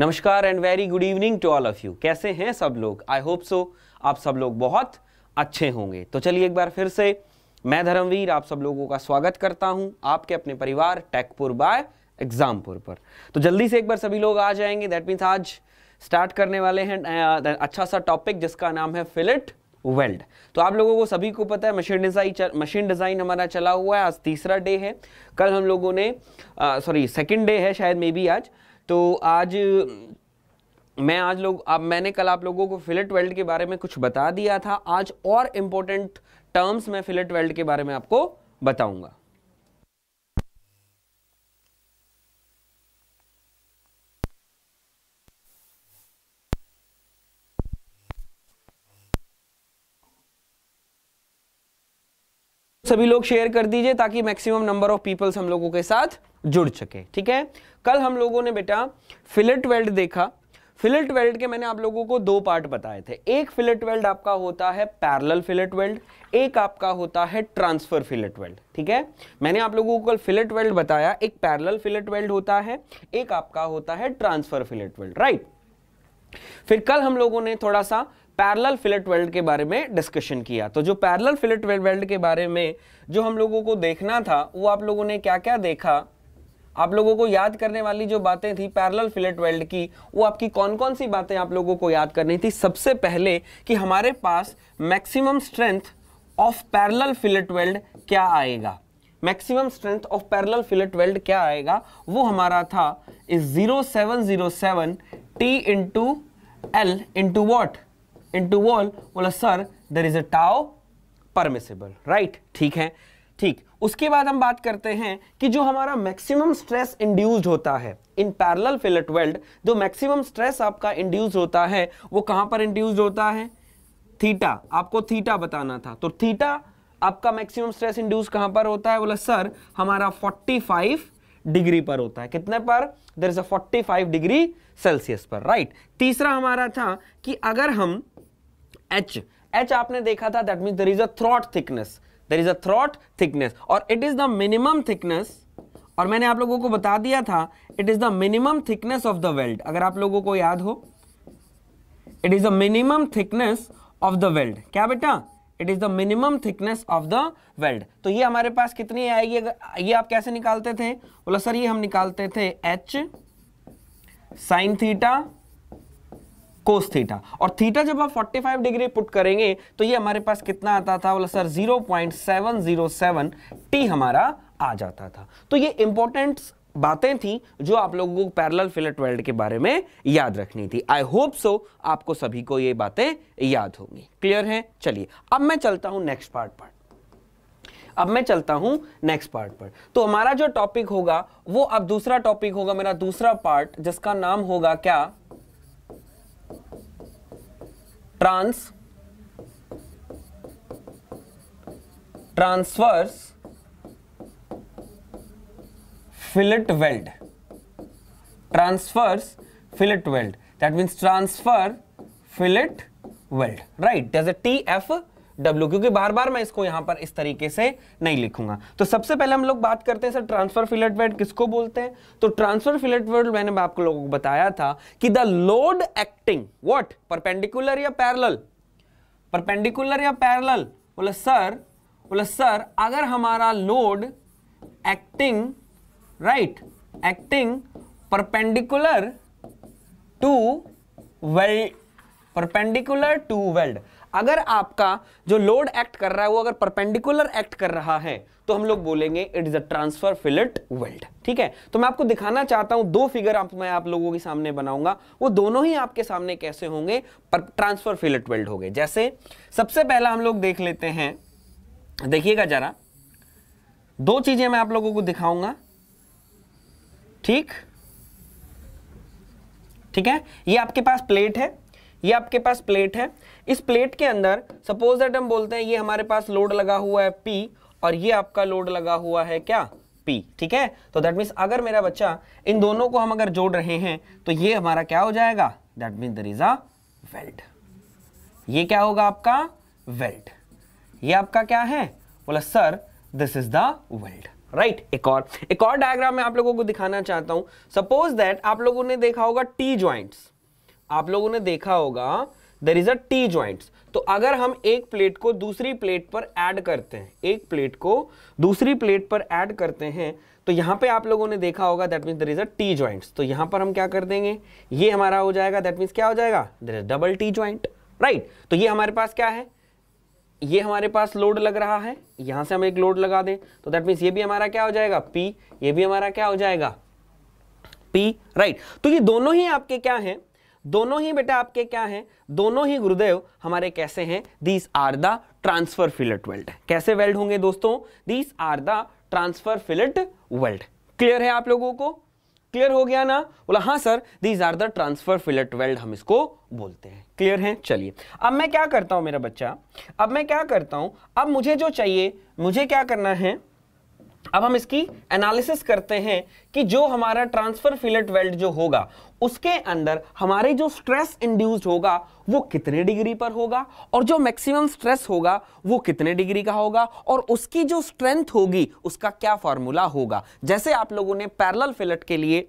नमस्कार and very good evening to all of you कैसे हैं सब लोग आई होप सो आप सब लोग बहुत अच्छे होंगे तो चलिए एक बार फिर से मैं धर्मवीर आप सब लोगों का स्वागत करता हूं आपके अपने परिवार टैकपुर बाय एग्जामपुर पर तो जल्दी से एक बार सभी लोग आ जाएंगे दैट मीन्स आज स्टार्ट करने वाले हैं अच्छा सा टॉपिक जिसका नाम है फिलिट वेल्ड तो आप लोगों को सभी को पता है मशीन डिज़ाइन मशीन डिज़ाइन हमारा चला हुआ है आज तीसरा डे है कल हम लोगों ने सॉरी सेकेंड डे है शायद मे बी आज तो आज मैं आज लोग अब मैंने कल आप लोगों को फिलेट वेल्ड के बारे में कुछ बता दिया था आज और इम्पोर्टेंट टर्म्स में फिलेट वेल्ड के बारे में आपको बताऊंगा सभी लोग शेयर कर दीजिए ताकि मैक्सिमम नंबर ऑफ पीपल्स हम लोगों के साथ जुड़ सके ठीक है कल हम लोगों ने बेटा फिलेट वेल्ड देखा फिलेट वेल्ड के मैंने आप लोगों को दो पार्ट बताए थे एक फिलेट वेल्ड आपका होता है पैरल फिलेट वेल्ड एक आपका होता है ट्रांसफर फिलेट वेल्ड ठीक है मैंने आप लोगों को कल फिलेट वेल्ड बताया एक पैरल फिलेट वेल्ड होता है एक आपका होता है ट्रांसफर फिलेट वेल्ड राइट फिर कल हम लोगों ने थोड़ा सा पैरल फिलेट वेल्ड के बारे में डिस्कशन किया तो जो पैरल फिलेट वेल्ड के बारे में जो हम लोगों को देखना था वो आप लोगों ने क्या क्या देखा आप लोगों को याद करने वाली जो बातें थी पैरल फिलेट वेल्ड की वो आपकी कौन कौन सी बातें आप लोगों को याद करनी थी सबसे पहले कि हमारे पास maximum strength of parallel fillet weld क्या आएगा maximum strength of parallel fillet weld क्या आएगा वो हमारा था इस zero seven zero seven T into L into what into wall बोला sir there is a tau permissible right ठीक है ठीक उसके बाद हम बात करते हैं कि जो हमारा मैक्सिमम स्ट्रेस इंड्यूस्ड होता है इन पैरेलल फिलेट वेल्ड जो मैक्सिमम स्ट्रेस आपका इंड्यूस्ड होता है वो कहां पर इंड्यूस्ड होता है थीटा आपको थीटा बताना था तो थीटा आपका मैक्सिमम स्ट्रेस इंड्यूस कहां पर होता है बोला सर हमारा 45 डिग्री पर होता है कितने पर there is a 45 degree Celsius पर राइट तीसरा हमारा था कि अगर हम एच एच आपने देखा था that mean there is a throat thickness there is a throat thickness और it is the minimum thickness और मैंने आप लोगों को बता दिया था it is the minimum thickness of the weld अगर आप लोगों को याद हो it is the minimum thickness of the weld क्या बेटा it is the minimum thickness of the weld तो ये हमारे पास कितनी आएगी ये आप कैसे निकालते थे बोला सर ये हम निकालते थे H sine theta cos theta और थीटा जब आप 45 डिग्री पुट करेंगे तो ये हमारे पास कितना आता था बोला सर 0.707 टी हमारा आ जाता था तो ये इंपॉर्टेंट बातें थी जो आप लोगों को पैरेलल फिलेट वेल्ड के बारे में याद रखनी थी आई होप सो आपको सभी को ये बातें याद होंगी क्लियर है चलिए अब मैं चलता हूं नेक्स्ट पार्ट पर अब मैं चलता हूं नेक्स्ट पार्ट पर तो हमारा जो टॉपिक होगा वो अब दूसरा टॉपिक होगा मेरा दूसरा पार्ट जिसका नाम होगा क्या trans transfers, fillet weld Transfers, fillet weld that means transfer fillet weld right there's a tf W क्योंकि बार बार मैं इसको यहां पर इस तरीके से नहीं लिखूंगा तो सबसे पहले हम लोग बात करते हैं सर ट्रांसफर फिलेट वेट किसको बोलते हैं तो ट्रांसफर फिलेट वेट मैंने आपको लोगों को बताया था कि the load acting what perpendicular या पैरल परपेंडिकुलर या पैरल बोले सर बोले सर अगर हमारा load acting right acting perpendicular to weld perpendicular to weld अगर आपका जो लोड एक्ट कर रहा है वो अगर परपेंडिकुलर एक्ट कर रहा है तो हम लोग बोलेंगे it is a transfer fillet weld ठीक है तो मैं आपको दिखाना चाहता हूं दो फिगर आप मैं आप लोगों के सामने बनाऊंगा वो दोनों ही आपके सामने कैसे होंगे ट्रांसफर फिलेट वेल्ड हो गए जैसे सबसे पहला हम लोग देख लेते हैं देखिएगा जरा दो चीजें मैं आप लोगों को दिखाऊंगा ठीक ठीक है ये आपके पास प्लेट है ये आपके पास प्लेट है इस प्लेट के अंदर सपोज दैट हम बोलते हैं ये हमारे पास लोड लगा हुआ है पी और ये आपका लोड लगा हुआ है क्या पी ठीक है तो दैट मीन्स अगर मेरा बच्चा इन दोनों को हम अगर जोड़ रहे हैं तो ये हमारा क्या हो जाएगा that means there is a weld ये क्या होगा आपका वेल्ट ये आपका क्या है बोला sir this is the weld right एक और एक और डायग्राम में आप लोगों को दिखाना चाहता हूं सपोज दैट आप लोगों ने देखा होगा टी ज्वाइंट्स आप लोगों ने देखा होगा there is a T joints तो अगर हम एक प्लेट को दूसरी प्लेट पर ऐड करते हैं एक प्लेट को दूसरी प्लेट पर ऐड करते हैं तो यहां पे आप लोगों ने देखा होगा that mean there is a T joints तो यहां पर हम क्या कर देंगे ये हमारा हो जाएगा दैट मीन्स क्या हो जाएगा there is double T joint right तो ये हमारे पास क्या है ये हमारे पास लोड लग रहा है यहां से हम एक लोड लगा दें तो दैट मीन्स ये भी हमारा क्या हो जाएगा पी ये भी हमारा क्या हो जाएगा पी राइट right. तो ये दोनों ही आपके क्या हैं दोनों ही बेटा आपके क्या हैं दोनों ही गुरुदेव हमारे कैसे हैं these are the transfer fillet weld कैसे वेल्ड होंगे दोस्तों these are the transfer fillet weld clear है आप लोगों को क्लियर हो गया ना बोला हाँ sir these are the transfer fillet weld हम इसको बोलते हैं क्लियर है चलिए अब मैं क्या करता हूँ मेरा बच्चा अब मैं क्या करता हूँ अब मुझे जो चाहिए मुझे क्या करना है अब हम इसकी एनालिसिस करते हैं कि जो हमारा ट्रांसफर फिलेट वेल्ड जो होगा उसके अंदर हमारे जो स्ट्रेस इंड्यूस्ड होगा वो कितने डिग्री पर होगा और जो मैक्सिमम स्ट्रेस होगा वो कितने डिग्री का होगा और उसकी जो स्ट्रेंथ होगी उसका क्या फॉर्मूला होगा जैसे आप लोगों ने पैरल फिलेट के लिए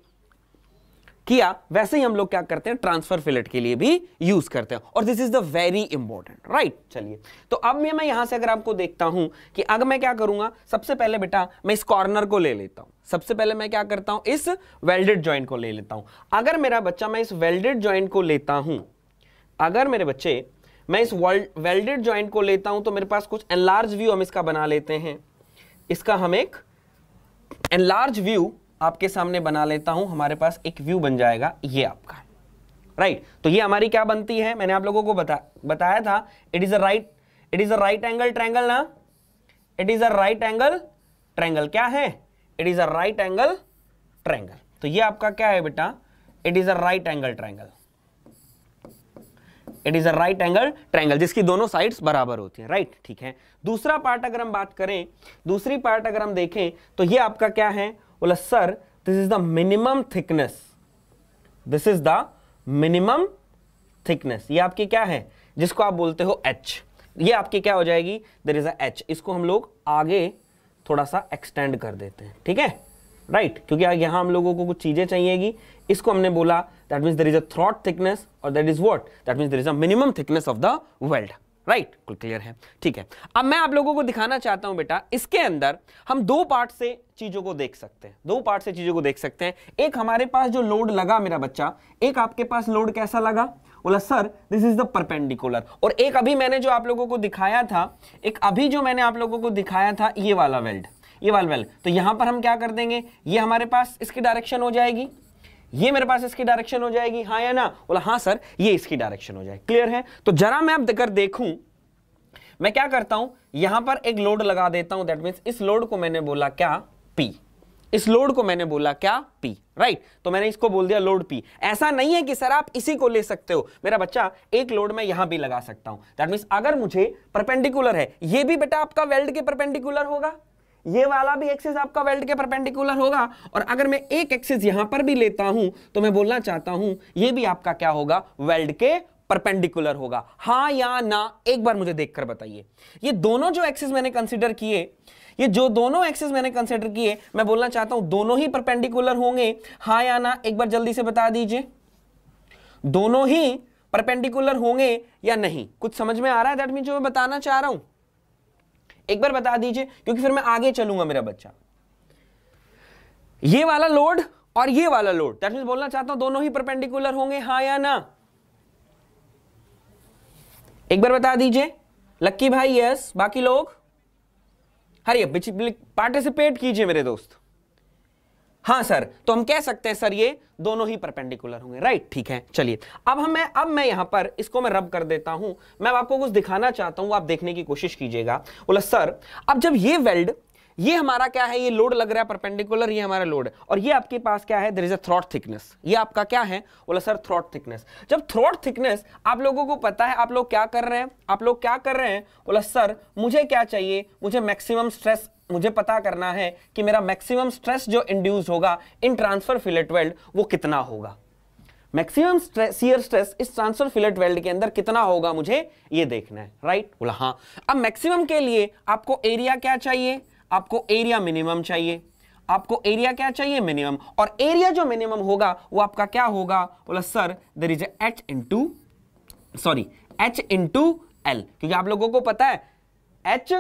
किया वैसे ही हम लोग क्या करते हैं ट्रांसफर फिलेट के लिए भी यूज करते हैं और this is the very important right चलिए तो अब मैं मैं यहां से अगर आपको देखता हूं कि अगर मैं क्या करूंगा सबसे पहले बेटा मैं इस कॉर्नर को ले लेता हूं सबसे पहले मैं क्या करता हूं इस वेल्डेड ज्वाइंट को ले लेता हूं अगर मेरा बच्चा मैं इस वेल्डेड ज्वाइंट को लेता हूं अगर मेरे बच्चे मैं इस वेल्डेड ज्वाइंट को लेता हूं तो मेरे पास कुछ एनलार्ज व्यू हम इसका बना लेते हैं इसका हम एक एनलार्ज व्यू आपके सामने बना लेता हूं हमारे पास एक व्यू बन जाएगा ये आपका राइट right. तो ये हमारी क्या बनती है मैंने आप लोगों को बता बताया था it is a right it is a right angle triangle ना it is a right angle triangle क्या है it is a right angle triangle तो ये आपका क्या है बेटा it is a right angle triangle it is a right angle triangle जिसकी दोनों साइड्स बराबर होती है राइट right, ठीक है दूसरा पार्ट अगर हम बात करें दूसरी पार्ट अगर हम देखें तो ये आपका क्या है बोला sir this is the minimum thickness this is the minimum thickness ये आपकी क्या है जिसको आप बोलते हो एच ये आपकी क्या हो जाएगी देर इज अच इसको हम लोग आगे थोड़ा सा एक्सटेंड कर देते हैं ठीक है राइट right? क्योंकि यहां हम लोगों को कुछ चीज़ें चाहिएगी इसको हमने बोला that means there is a throat thickness और that is what that means there is a minimum thickness of the world right right, clear है ठीक है अब मैं आप लोगों को दिखाना चाहता हूं बेटा इसके अंदर हम दो पार्ट से चीजों को देख सकते हैं दो पार्ट से चीजों को देख सकते हैं एक हमारे पास जो लोड लगा मेरा बच्चा एक आपके पास लोड कैसा लगा बोला sir this is the perpendicular और एक अभी मैंने जो आप लोगों को दिखाया था एक अभी जो मैंने आप लोगों को दिखाया था ये वाला वेल्ड ये वाला वेल्ड तो यहां पर हम क्या कर देंगे ये हमारे पास इसकी डायरेक्शन हो जाएगी ये मेरे पास इसकी डायरेक्शन हो जाएगी हाँ या ना बोला हाँ सर ये इसकी डायरेक्शन हो जाए क्लियर है तो जरा मैं अब अगर देखूं मैं क्या करता हूं यहां पर एक लोड लगा देता हूं दैट मीन इस लोड को मैंने बोला क्या पी इस लोड को मैंने बोला क्या पी राइट right? तो मैंने इसको बोल दिया लोड पी ऐसा नहीं है कि सर आप इसी को ले सकते हो मेरा बच्चा एक लोड में यहां भी लगा सकता हूं दैट मीन्स अगर मुझे परपेंडिकुलर है ये भी बेटा आपका वेल्ड के परपेंडिकुलर होगा ये वाला भी एक्सिस आपका वेल्ड के परपेंडिकुलर होगा और अगर मैं एक एक्सिस यहां पर भी लेता हूं तो मैं बोलना चाहता हूं ये भी आपका क्या होगा वेल्ड के परपेंडिकुलर होगा हाँ या ना एक बार मुझे देखकर बताइए ये दोनों जो एक्सिस मैंने कंसिडर किए ये जो दोनों एक्सिस मैंने कंसिडर किए मैं बोलना चाहता हूं दोनों ही परपेंडिकुलर होंगे हाँ या ना एक बार जल्दी से बता दीजिए दोनों ही परपेंडिकुलर होंगे या नहीं कुछ समझ में आ रहा है दैट मीन जो मैं बताना चाह रहा हूं एक बार बता दीजिए क्योंकि फिर मैं आगे चलूंगा मेरा बच्चा ये वाला लोड और ये वाला लोड दैट मीन बोलना चाहता हूं दोनों ही परपेंडिकुलर होंगे हाँ या ना एक बार बता दीजिए लक्की भाई यस बाकी लोग हरिए पार्टिसिपेट कीजिए मेरे दोस्त हाँ सर तो हम कह सकते हैं सर ये दोनों ही परपेंडिकुलर होंगे राइट ठीक है चलिए अब हम मैं अब मैं यहां पर इसको मैं रब कर देता हूं मैं आपको कुछ दिखाना चाहता हूँ आप देखने की कोशिश कीजिएगा बोला सर अब जब ये वेल्ड ये हमारा क्या है ये लोड लग रहा है परपेंडिकुलर ये हमारा लोड है और ये आपके पास क्या है there is a throat thickness ये आपका क्या है बोला सर थ्रॉट थिकनेस जब थ्रॉट थिकनेस आप लोगों को पता है आप लोग क्या कर रहे हैं आप लोग क्या कर रहे हैं बोला सर मुझे क्या चाहिए मुझे मैक्सिमम स्ट्रेस मुझे पता करना है कि मेरा मैक्सिमम स्ट्रेस जो इंड्यूस होगा इन ट्रांसफर फिलेट वेल्ड वो कितना होगा मैक्सिमम सीयर स्ट्रेस इस ट्रांसफर फिलेट वेल्ड के अंदर कितना होगा मुझे ये देखना है राइट बोला हाँ अब मैक्सिमम के लिए आपको एरिया क्या चाहिए आपको एरिया मिनिमम चाहिए आपको एरिया क्या चाहिए मिनिमम और एरिया जो मिनिमम होगा वो आपका क्या होगा बोला sir there is H into sorry H into L क्योंकि आप लोगों को पता है एच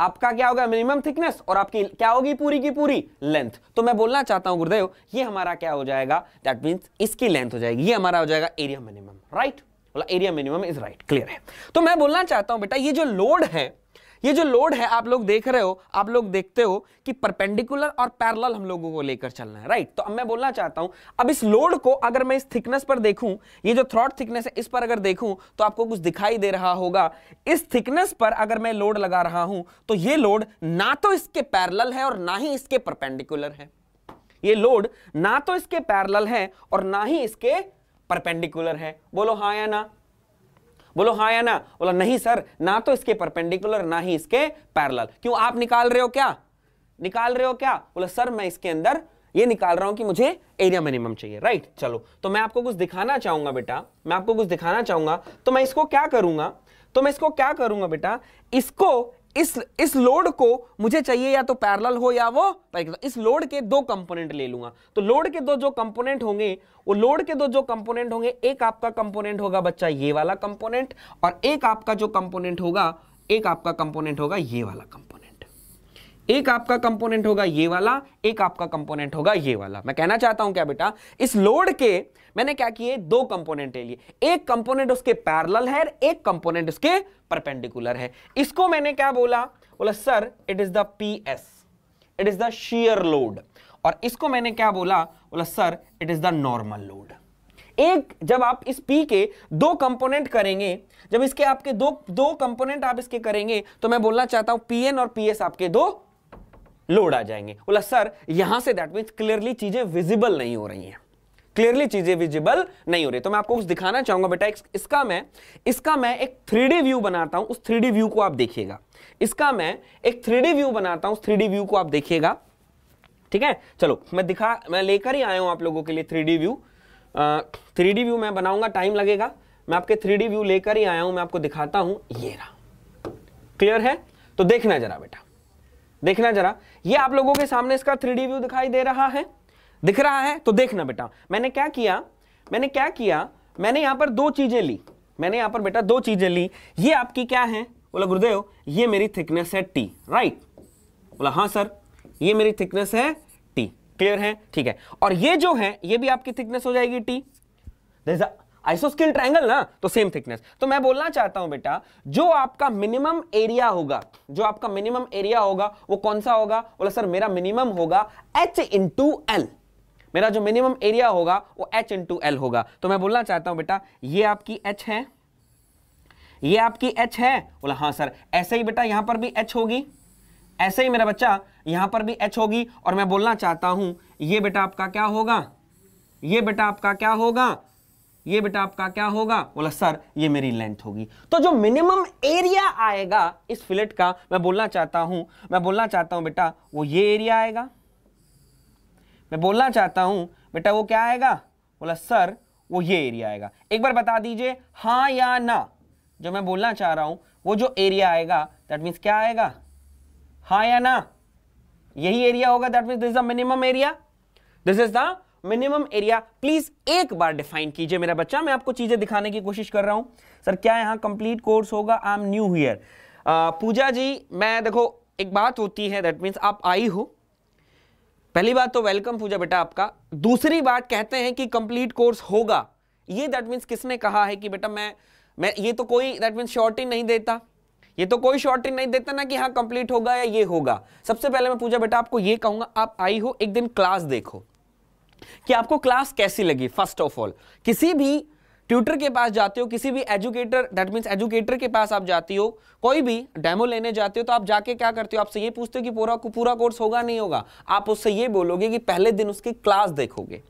आपका क्या होगा मिनिमम थिकनेस और आपकी क्या होगी पूरी की पूरी लेंथ तो मैं बोलना चाहता हूं गुरुदेव ये हमारा क्या हो जाएगा दैट मीन इसकी लेंथ हो जाएगी ये हमारा हो जाएगा area minimum right area minimum is right clear है तो मैं बोलना चाहता हूं बेटा ये जो लोड है ये जो लोड है आप लोग देख रहे हो आप लोग देखते हो कि परपेंडिकुलर और पैरल हम लोगों को लेकर चलना है राइट तो अब मैं बोलना चाहता हूं अब इस लोड को अगर मैं इस थिकनेस पर देखूं ये जो थ्रॉट थिकनेस है इस पर अगर देखूं तो आपको कुछ दिखाई दे रहा होगा इस थिकनेस पर अगर मैं लोड लगा रहा हूं तो ये लोड ना तो इसके पैरल है और ना ही इसके परपेंडिकुलर है ये लोड ना तो इसके पैरल है और ना ही इसके परपेंडिकुलर है बोलो हाँ या ना बोलो हाँ या ना बोला नहीं सर ना तो इसके परपेंडिकुलर ना ही इसके पैरल क्यों आप निकाल रहे हो क्या निकाल रहे हो क्या बोला सर मैं इसके अंदर ये निकाल रहा हूं कि मुझे एरिया मिनिमम चाहिए राइट चलो तो मैं आपको कुछ दिखाना चाहूंगा बेटा मैं आपको कुछ दिखाना चाहूंगा तो मैं इसको क्या करूंगा तो मैं इसको क्या करूंगा बेटा इसको इस इस लोड को मुझे चाहिए या तो पैरल हो या वो इस लोड के दो कंपोनेंट ले लूंगा तो लोड के दो जो कंपोनेंट होंगे वो लोड के दो जो कंपोनेंट होंगे एक आपका कंपोनेंट होगा बच्चा ये वाला कंपोनेंट और एक आपका जो कंपोनेंट होगा एक आपका कंपोनेंट होगा ये वाला कंपोनेंट एक आपका कंपोनेंट होगा ये वाला एक आपका कंपोनेंट होगा ये वाला मैं कहना चाहता हूं क्या बेटा इस लोड के मैंने क्या किए दो कंपोनेंट ले लिए एक कंपोनेंट उसके पैरल है एक कंपोनेंट उसके परपेंडिकुलर है इसको मैंने क्या बोला बोला sir it is the P S it is the shear load और इसको मैंने क्या बोला बोला sir it is the normal load एक जब आप इस पी के दो कंपोनेंट करेंगे जब इसके आपके दो दो कंपोनेंट आप इसके करेंगे तो मैं बोलना चाहता हूं पीएन और पीएस आपके दो लोड आ जाएंगे बोला सर यहां से दैट मीन्स क्लियरली चीजें विजिबल नहीं हो रही हैं क्लियरली चीजें विजिबल नहीं हो रही तो मैं आपको कुछ दिखाना चाहूंगा बेटा इसका मैं इसका मैं एक थ्री व्यू बनाता हूं उस थ्री व्यू को आप देखिएगा इसका मैं एक थ्री व्यू बनाता हूं उस थ्री व्यू को आप देखिएगा ठीक है चलो मैं दिखा मैं लेकर ही आया हूं आप लोगों के लिए थ्री व्यू थ्री व्यू मैं बनाऊंगा टाइम लगेगा मैं आपके थ्री व्यू लेकर ही आया हूं मैं आपको दिखाता हूं ये रहा क्लियर है तो देखना जरा बेटा देखना जरा ये आप लोगों के सामने इसका थ्री व्यू दिखाई दे रहा है दिख रहा है तो देखना बेटा मैंने क्या किया मैंने क्या किया मैंने यहां पर दो चीज़ें ली मैंने यहां पर बेटा दो चीज़ें ली ये आपकी क्या है बोला गुरुदेव ये मेरी थिकनेस है टी राइट बोला हाँ सर ये मेरी थिकनेस है टी क्लियर है ठीक है और ये जो है ये भी आपकी थिकनेस हो जाएगी टी आइसोस्किल ट्रायंगल ना तो सेम थिकनेस तो मैं बोलना चाहता हूं बेटा जो आपका मिनिमम एरिया होगा जो आपका मिनिमम एरिया होगा वो कौन सा होगा बोला सर मेरा मिनिमम होगा एच इंटू एल मेरा जो मिनिमम एरिया होगा वो एच इन टू एल होगा तो मैं बोलना चाहता हूँ बेटा ये आपकी एच है ये आपकी एच है बोला हाँ सर ऐसे ही बेटा यहाँ पर भी एच होगी ऐसे ही मेरा बच्चा यहाँ पर भी एच होगी और मैं बोलना चाहता हूँ ये बेटा आपका क्या होगा ये बेटा आपका क्या होगा ये बेटा आपका क्या होगा बोला सर ये मेरी लेंथ होगी तो जो मिनिमम एरिया आएगा इस फिलेट का मैं बोलना चाहता हूं मैं बोलना चाहता हूं बेटा वो ये एरिया आएगा मैं बोलना चाहता हूँ बेटा वो क्या आएगा बोला सर वो ये एरिया आएगा एक बार बता दीजिए हाँ या ना जो मैं बोलना चाह रहा हूँ वो जो एरिया आएगा दैट मीन्स क्या आएगा हाँ या ना यही एरिया होगा that means this the minimum area this is the minimum area please एक बार डिफाइन कीजिए मेरा बच्चा मैं आपको चीजें दिखाने की कोशिश कर रहा हूं सर क्या यहाँ कंप्लीट कोर्स होगा I am new here Puja ji मैं देखो एक बात होती है दैट मीन्स आप आई हो पहली बात तो वेलकम पूजा बेटा आपका दूसरी बात कहते हैं कि कंप्लीट कोर्स होगा ये दैट मीन्स किसने कहा है कि बेटा मैं मैं ये तो कोई दैट मीन्स शॉर्ट नहीं देता ये तो कोई शॉर्ट नहीं देता ना कि हाँ कंप्लीट होगा या ये होगा सबसे पहले मैं पूजा बेटा आपको ये कहूंगा आप आई हो एक दिन क्लास देखो कि आपको क्लास कैसी लगी फर्स्ट ऑफ ऑल किसी भी ट्यूटर के पास जाते हो किसी भी एजुकेटर दैट मीन्स एजुकेटर के पास आप जाती हो कोई भी डेमो लेने जाते हो तो आप जाके क्या करते हो आपसे ये पूछते हो कि पूरा पूरा कोर्स होगा नहीं होगा आप उससे ये बोलोगे कि पहले दिन उसकी क्लास देखोगे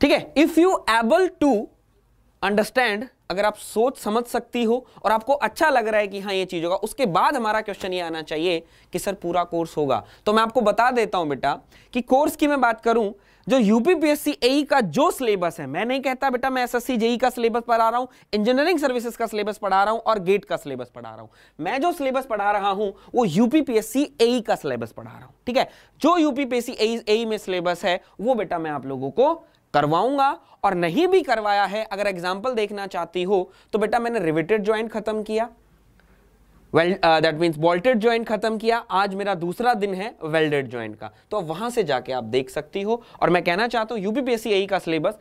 ठीक है if you able to understand अगर आप सोच समझ सकती हो और आपको अच्छा लग रहा है कि हाँ ये चीज़ होगा उसके बाद हमारा क्वेश्चन ये आना चाहिए कि सर पूरा कोर्स होगा तो मैं आपको बता देता हूं बेटा कि कोर्स की मैं बात करूं जो यूपीपीएससी ए e का जो सिलेबस है मैं नहीं कहता बेटा मैं एसएससी जेई e e का सिलेबस पढ़ा रहा हूं इंजीनियरिंग सर्विसेज का सिलेबस पढ़ा रहा हूं और गेट का सिलेबस पढ़ा रहा हूं मैं जो सिलेबस पढ़ा रहा हूं वो यूपीपीएससी ए का सिलेबस पढ़ा रहा हूं ठीक है जो यूपीपीएससी एई में सिलेबस है वो बेटा मैं आप लोगों को करवाऊंगा और नहीं भी करवाया है अगर एग्जाम्पल देखना चाहती हो तो बेटा मैंने रिविटेड ज्वाइंट खत्म किया well that means bolted joint खत्म किया आज मेरा दूसरा दिन है वेल्डेड ज्वाइंट का तो वहां से जाके आप देख सकती हो और मैं कहना चाहता हूँ यूपीपीएससी e का syllabus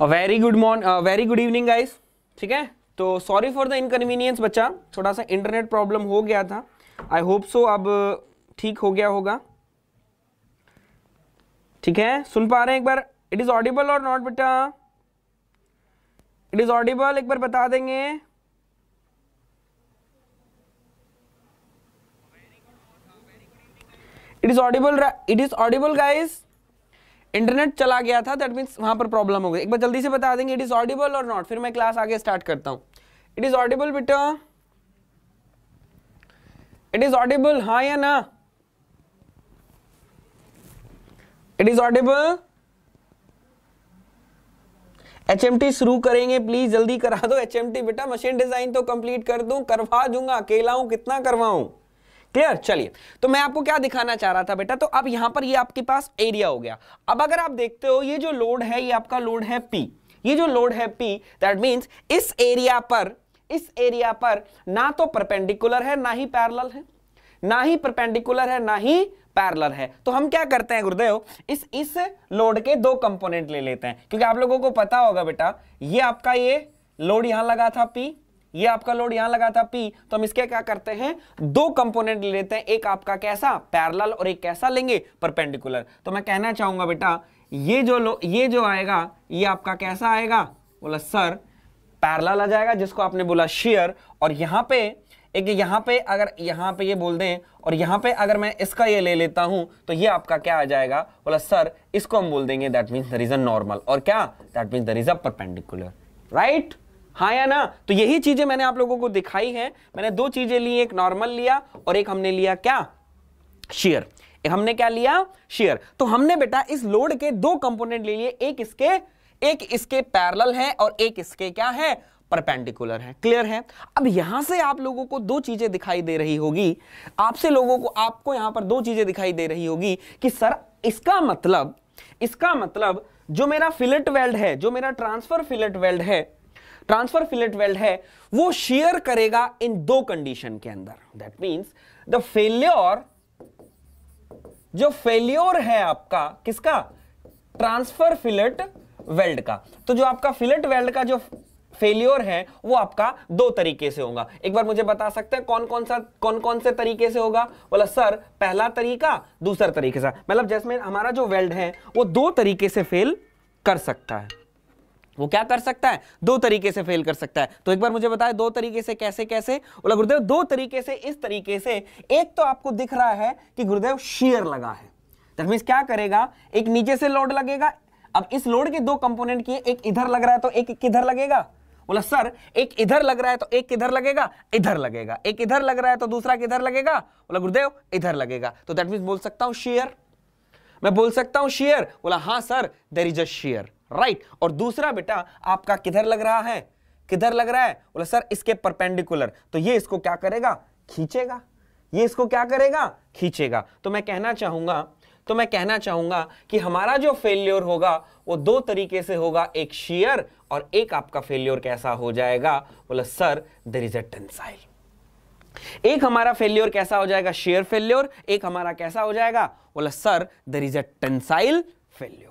very good morning very good evening guys ठीक है तो सॉरी फॉर द इनकन्वीनियंस बच्चा थोड़ा सा इंटरनेट प्रॉब्लम हो गया था आई होप सो अब ठीक हो गया होगा ठीक है सुन पा रहे हैं एक बार इट इज़ ऑडिबल और नॉट बेटा इट इज़ ऑडिबल एक बार बता देंगे it is audible it is audible guys internet चला गया था दैट मीन्स वहाँ पर प्रॉब्लम हो गई एक बार जल्दी से बता देंगे इट इज़ ऑडिबल और नॉट फिर मैं क्लास आगे स्टार्ट करता हूँ इट इज़ ऑडिबल बेटा इट इज़ ऑडिबल हाँ या ना it is audible H M T शुरू करेंगे प्लीज जल्दी करा दो एच एम टी बेटा मशीन डिजाइन तो कंप्लीट कर दू करवा दूंगा अकेला हूं कितना करवाऊं क्लियर चलिए तो मैं आपको क्या दिखाना चाह रहा था बेटा तो अब यहां पर ये आपके पास एरिया हो गया अब अगर आप देखते हो ये जो लोड है ये आपका लोड है पी ये जो लोड है पी दैट मीन इस एरिया पर इस एरिया पर ना तो परपेंडिकुलर है ना ही पैरल है ना ही परपेंडिकुलर है ना ही पैरलर है तो हम क्या करते हैं गुरुदेव इस इस लोड के दो कंपोनेंट ले लेते हैं क्योंकि आप लोगों को पता होगा बेटा ये आपका ये लोड यहां लगा था पी ये आपका लोड यहां लगा था पी तो हम इसके क्या करते हैं दो कंपोनेंट ले लेते हैं एक आपका कैसा पैरल और एक कैसा लेंगे परपेंडिकुलर तो मैं कहना चाहूंगा बेटा ये जो लो ये जो आएगा ये आपका कैसा आएगा बोला सर पैरल आ जाएगा जिसको आपने बोला शेयर और यहां पर एक यहां पे अगर यहां पे ये बोल दें और यहां पे अगर मैं इसका ये ले लेता हूं तो ये आपका क्या आ जाएगा बोला सर इसको हम बोल देंगे that means the region normal और क्या that means the region perpendicular right right? हाँ या ना तो यही चीजें मैंने आप लोगों को दिखाई है मैंने दो चीजें ली एक नॉर्मल लिया और एक हमने लिया क्या शेयर हमने क्या लिया शेयर तो हमने बेटा इस लोड के दो कंपोनेंट ले लिए एक इसके एक इसके पैरल है और एक इसके क्या है परपेंडिकुलर है क्लियर है अब यहां से आप लोगों को दो चीजें दिखाई दे रही होगी आपसे लोगों को आपको यहां पर दो चीजें दिखाई दे रही होगी कि सर इसका मतलब इसका मतलब जो मेरा फिलेट वेल्ड है जो मेरा ट्रांसफर फिलेट वेल्ड है ट्रांसफर फिलेट वेल्ड है वो शेयर करेगा इन दो कंडीशन के अंदर दैट मींस द फेल्योर जो फेल्योर है आपका किसका ट्रांसफर फिलेट वेल्ड का तो जो आपका फिलेट वेल्ड का जो फेल्योर है वो आपका दो तरीके से होगा एक बार मुझे बता सकते हैं कौन कौन सा कौन कौन से तरीके से होगा बोला सर पहला तरीका दूसरा तरीके से मतलब जैसमें हमारा जो वेल्ड है वो दो तरीके से फेल कर सकता है वो क्या कर सकता है दो तरीके से फेल कर सकता है तो एक बार मुझे बताए दो तरीके से कैसे कैसे बोला गुरुदेव दो तरीके से इस तरीके से एक तो आपको दिख रहा है कि गुरुदेव शेयर लगा है दैट क्या करेगा एक नीचे से लोड लगेगा अब इस लोड के दो कंपोनेंट किए एक इधर लग रहा है तो एक किधर लगेगा बोला सर एक इधर लग रहा है तो एक किधर लगेगा इधर लगेगा एक इधर लग रहा है तो दूसरा किधर लगेगा बोला गुरुदेव इधर लगेगा तो दैट मीन बोल सकता हूं शेयर मैं बोल सकता हूं शेयर बोला हाँ sir there is a shear right right. और दूसरा बेटा आपका किधर लग रहा है किधर लग रहा है बोला सर इसके परपेंडिकुलर तो ये इसको क्या करेगा खींचेगा ये इसको क्या करेगा खींचेगा तो मैं कहना चाहूंगा तो मैं कहना चाहूंगा कि हमारा जो फेल्योर होगा वो दो तरीके से होगा एक शेयर और एक आपका फेल्योर कैसा हो जाएगा बोला sir there is a tensile एक हमारा फेल्योर कैसा हो जाएगा शेयर फेल्योर एक हमारा कैसा हो जाएगा बोला sir there is a tensile failure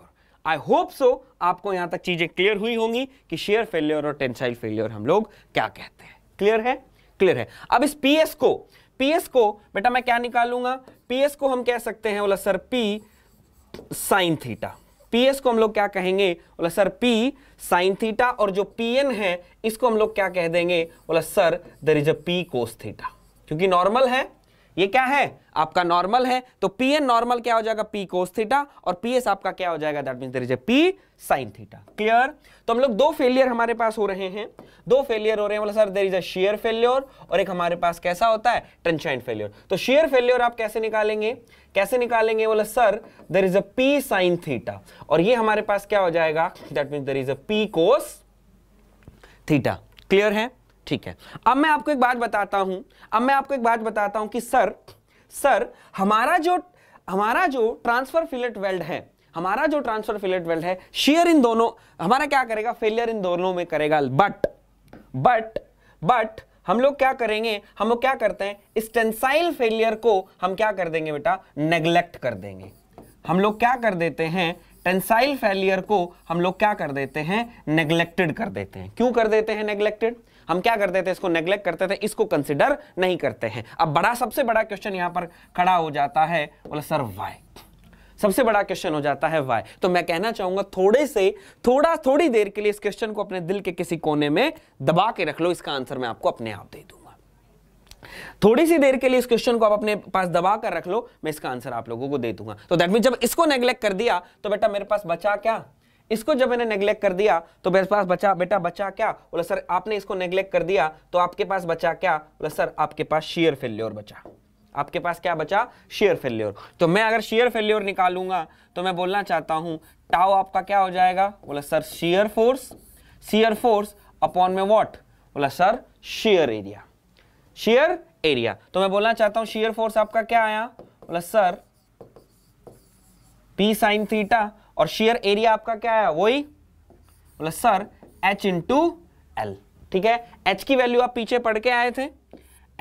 I hope so आपको यहां तक चीजें क्लियर हुई होंगी कि शेयर फेल्योर और टेंसाइल फेल्योर हम लोग क्या कहते हैं क्लियर है क्लियर है अब इस पीएस को पीएस को बेटा मैं क्या निकालूंगा पीएस को हम कह सकते हैं बोला sir P sine theta P S को हम लोग क्या कहेंगे बोला सर पी साइन थीटा और जो पीएन है इसको हम लोग क्या कह देंगे बोला sir there is a P cos theta क्योंकि नॉर्मल है ये क्या है आपका नॉर्मल है तो पी एन नॉर्मल क्या हो जाएगा पी कोस थीटा और पी एस आपका क्या हो जाएगा that mean there is a P sine theta clear तो हम लोग दो फेलियर हमारे पास हो रहे हैं दो फेलियर हो रहे हैं मतलब sir there is a shear failure और एक हमारे पास कैसा होता है ट्रेंचाइन फेल्योर तो शेयर फेल्योर आप कैसे निकालेंगे कैसे निकालेंगे बोला sir there is a P sine theta और ये हमारे पास क्या हो जाएगा that mean there is a P cos theta clear है ठीक है अब मैं आपको एक बात बताता हूं अब मैं आपको एक बात बताता हूं कि सर सर हमारा जो हमारा जो ट्रांसफर फिलेट वेल्ड है हमारा जो ट्रांसफर फिलेट वेल्ड है शेयर इन दोनों हमारा क्या करेगा फेलियर इन दोनों में करेगा बट बट बट हम लोग क्या करेंगे हम लोग क्या करते हैं स्टेंसाइल फेलियर को हम क्या कर देंगे बेटा नेग्लेक्ट कर देंगे हम लोग क्या कर देते हैं टेंसाइल फेलियर को हम लोग क्या कर देते हैं नेग्लेक्टेड कर देते हैं क्यों कर देते हैं नेग्लेक्टेड हम क्या करते थे इसको नेग्लेक्ट करते थे इसको कंसिडर नहीं करते हैं अब बड़ा सबसे बड़ा क्वेश्चन यहां पर खड़ा हो जाता है बोला सर वाई सबसे बड़ा क्वेश्चन हो जाता है वाई तो मैं कहना चाहूंगा थोड़े से थोड़ा थोड़ी देर के लिए इस क्वेश्चन को अपने दिल के किसी कोने में दबा के रख लो इसका आंसर मैं आपको अपने आप दे दूंगा थोड़ी सी देर के लिए इस क्वेश्चन को आप अपने पास दबा कर रख लो मैं इसका आंसर आप लोगों को दे दूंगा तो दैट मीन जब इसको नेग्लेक्ट कर दिया तो बेटा मेरे पास बचा क्या इसको जब मैंने नेग्लेक्ट कर दिया तो मेरे पास बचा बेटा बचा क्या बोला सर आपने इसको नेग्लेक्ट कर दिया तो आपके पास बचा क्या बोला सर आपके पास शेयर फेल्योर बचा आपके पास क्या बचा शेयर फेल्योर तो मैं अगर शेयर फेल्योर निकालूंगा तो मैं बोलना चाहता हूं टाओ आपका क्या हो जाएगा बोला sir shear force shear force upon में वॉट बोला sir shear area shear area तो मैं बोलना चाहता हूं शेयर फोर्स आपका क्या आया बोला सर पी साइन थीटा और शेयर एरिया आपका क्या है वही बोला सर एच इंटू एल ठीक है एच की वैल्यू आप पीछे पढ़ के आए थे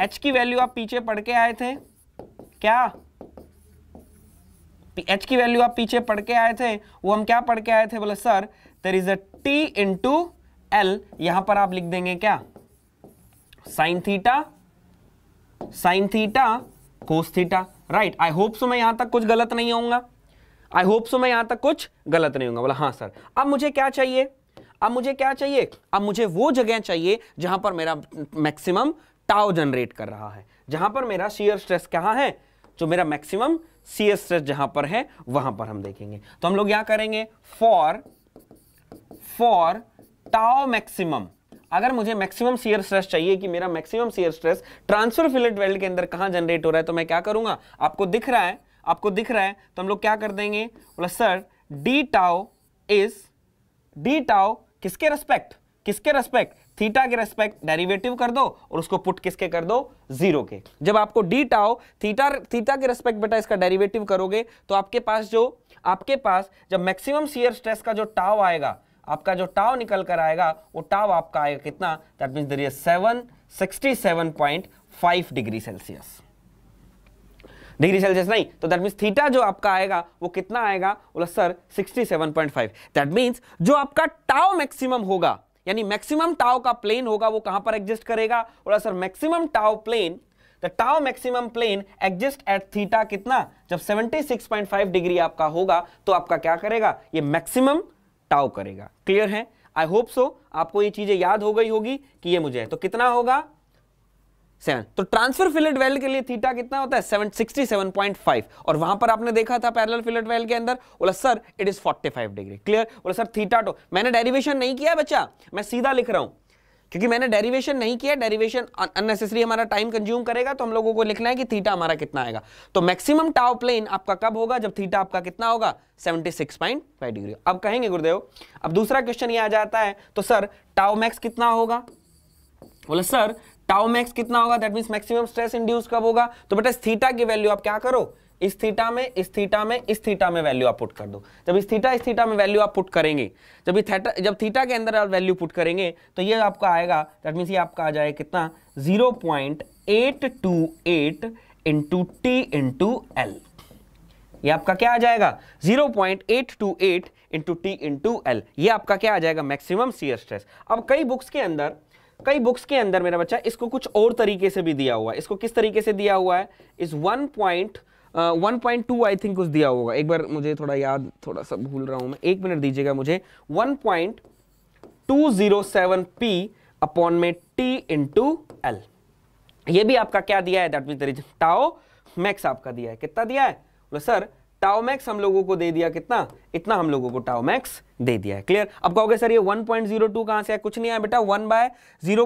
एच की वैल्यू आप पीछे पढ़ के आए थे क्या एच की वैल्यू आप पीछे पढ़ के आए थे वो हम क्या पढ़ के आए थे बोले sir there is a T into L यहां पर आप लिख देंगे क्या sine theta sine theta cos theta right I hope so मैं यहां तक कुछ गलत नहीं होऊंगा आई होप सो मैं यहां तक कुछ गलत नहीं होगा बोला हाँ सर अब मुझे क्या चाहिए अब मुझे क्या चाहिए अब मुझे वो जगह चाहिए जहां पर मेरा मैक्सिमम टाव जनरेट कर रहा है जहां पर मेरा सीयर स्ट्रेस कहाँ है जो मेरा मैक्सिमम सीयर स्ट्रेस जहां पर है वहां पर हम देखेंगे तो हम लोग क्या करेंगे फॉर फॉर टाव मैक्सिमम अगर मुझे मैक्सिमम सीयर स्ट्रेस चाहिए कि मेरा maximum shear stress transfer fillet weld के अंदर कहां जनरेट हो रहा है तो मैं क्या करूंगा आपको दिख रहा है आपको दिख रहा है तो हम लोग क्या कर देंगे बोला sir D tau is D tau किसके रेस्पेक्ट किसके रेस्पेक्ट थीटा के रेस्पेक्ट डेरिवेटिव कर दो और उसको पुट किसके कर दो जीरो के जब आपको डी टाओ थीटा थीटा के रेस्पेक्ट बेटा इसका डेरिवेटिव करोगे तो आपके पास जो आपके पास जब मैक्सिमम सीयर स्ट्रेस का जो टाव आएगा आपका जो टाव निकल कर आएगा वो टाव आपका आएगा कितना that means there is seven sixty seven point five degree Celsius degree Celsius नहीं तो दैट मीन्स थीटा जो आपका आएगा वो कितना आएगा बोला सर 67.5 दैट मीन्स जो आपका टाओ मैक्सिमम होगा यानी मैक्सिमम टाओ का प्लेन होगा वो कहां पर एग्जिस्ट करेगा बोला sir maximum tau plane the tau maximum plane exist at theta कितना जब 76.5 डिग्री आपका होगा तो आपका क्या करेगा ये मैक्सिमम टाओ करेगा क्लियर है आई होप सो आपको ये चीजें याद हो गई होगी कि ये मुझे है तो कितना होगा सेवन तो ट्रांसफर फिलेट वेल के लिए थीटा कितना होता है seven sixty seven point five और वहां पर आपने देखा था पैरेलल फिलेट वेल के अंदर बोला sir it is forty five degree clear बोला सर थीटा टो तो- मैंने डेरिवेशन नहीं किया बच्चा मैं सीधा लिख रहा हूं क्योंकि मैंने डेरिवेशन नहीं किया डेरिवेशन अननेसेसरी हमारा टाइम कंज्यूम करेगा तो हम लोगों को लिखना है कि थीटा हमारा कितना आएगा तो मैक्सिमम टाव प्लेन आपका कब होगा जब थीटा आपका कितना होगा 76.5 डिग्री अब कहेंगे गुरुदेव अब दूसरा क्वेश्चन ये आ जाता है तो सर टाव मैक्स कितना होगा बोले सर टाउ मैक्स कितना होगा that mean maximum stress induce कब होगा तो बेटा थीटा की वैल्यू आप क्या करो इस थीटा में इस थीटा में इस थीटा में वैल्यू आप पुट कर दो जब इस थीटा इस थीटा में वैल्यू आप पुट करेंगे जब थीटा जब थीटा के अंदर आप वैल्यू पुट करेंगे तो ये आपका आएगा दैट मीन्स ये आपका आ जाएगा कितना 0.828 point eight two eight into ये आपका क्या आ जाएगा 0.828 इंटू टी इंटू एल ये आपका क्या आ जाएगा मैक्सिमम सीयर स्ट्रेस अब कई बुक्स के अंदर कई बुक्स के अंदर मेरा बच्चा इसको कुछ और तरीके से भी दिया हुआ है इसको किस तरीके से दिया हुआ है इस one point one point two I think कुछ दिया होगा एक बार मुझे थोड़ा याद थोड़ा सा भूल रहा हूं मैं एक मिनट दीजिएगा मुझे one point two zero seven P upon में टी इन टू एल ये भी आपका क्या दिया है दैट मीन टाओ मैक्स आपका दिया है कितना दिया है सर टाओ मैक्स हम लोगों को दे दिया कितना इतना हम लोगों को टाओ मैक्स दे दिया है क्लियर अब कहोगे सर ये 1.02 पॉइंट कहाँ से है कुछ नहीं है बेटा 1 बाय जीरो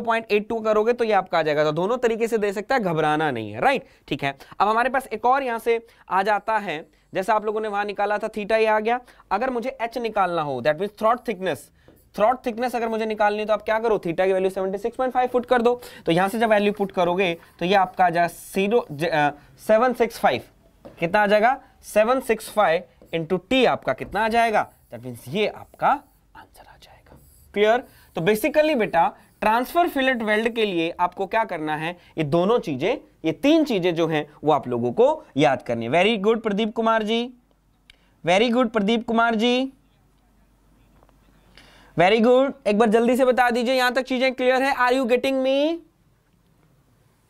करोगे तो ये आपका आ जाएगा तो दोनों तरीके से दे सकता है घबराना नहीं है राइट ठीक है अब हमारे पास एक और यहां से आ जाता है जैसा आप लोगों ने वहां निकाला था थीटा ये आ गया अगर मुझे एच निकालना हो that mean throat thickness throat thickness अगर मुझे निकालनी है तो आप क्या करो थीटा की वैल्यू 76.5 फुट कर दो तो यहां से जब वैल्यू पुट करोगे तो ये आपका आ जाएगा जीरो सेवन सिक्स फाइव कितना आ जाएगा seven six five into T आपका कितना आ जाएगा दैट मीन्स ये आपका आंसर आ जाएगा क्लियर तो बेसिकली बेटा ट्रांसफर फिलेट वेल्ड के लिए आपको क्या करना है ये दोनों चीजें ये तीन चीजें जो हैं वो आप लोगों को याद करनी है very good Pradeep Kumar ji very good Pradeep Kumar ji very good एक बार जल्दी से बता दीजिए यहां तक चीजें क्लियर है आर यू गेटिंग मी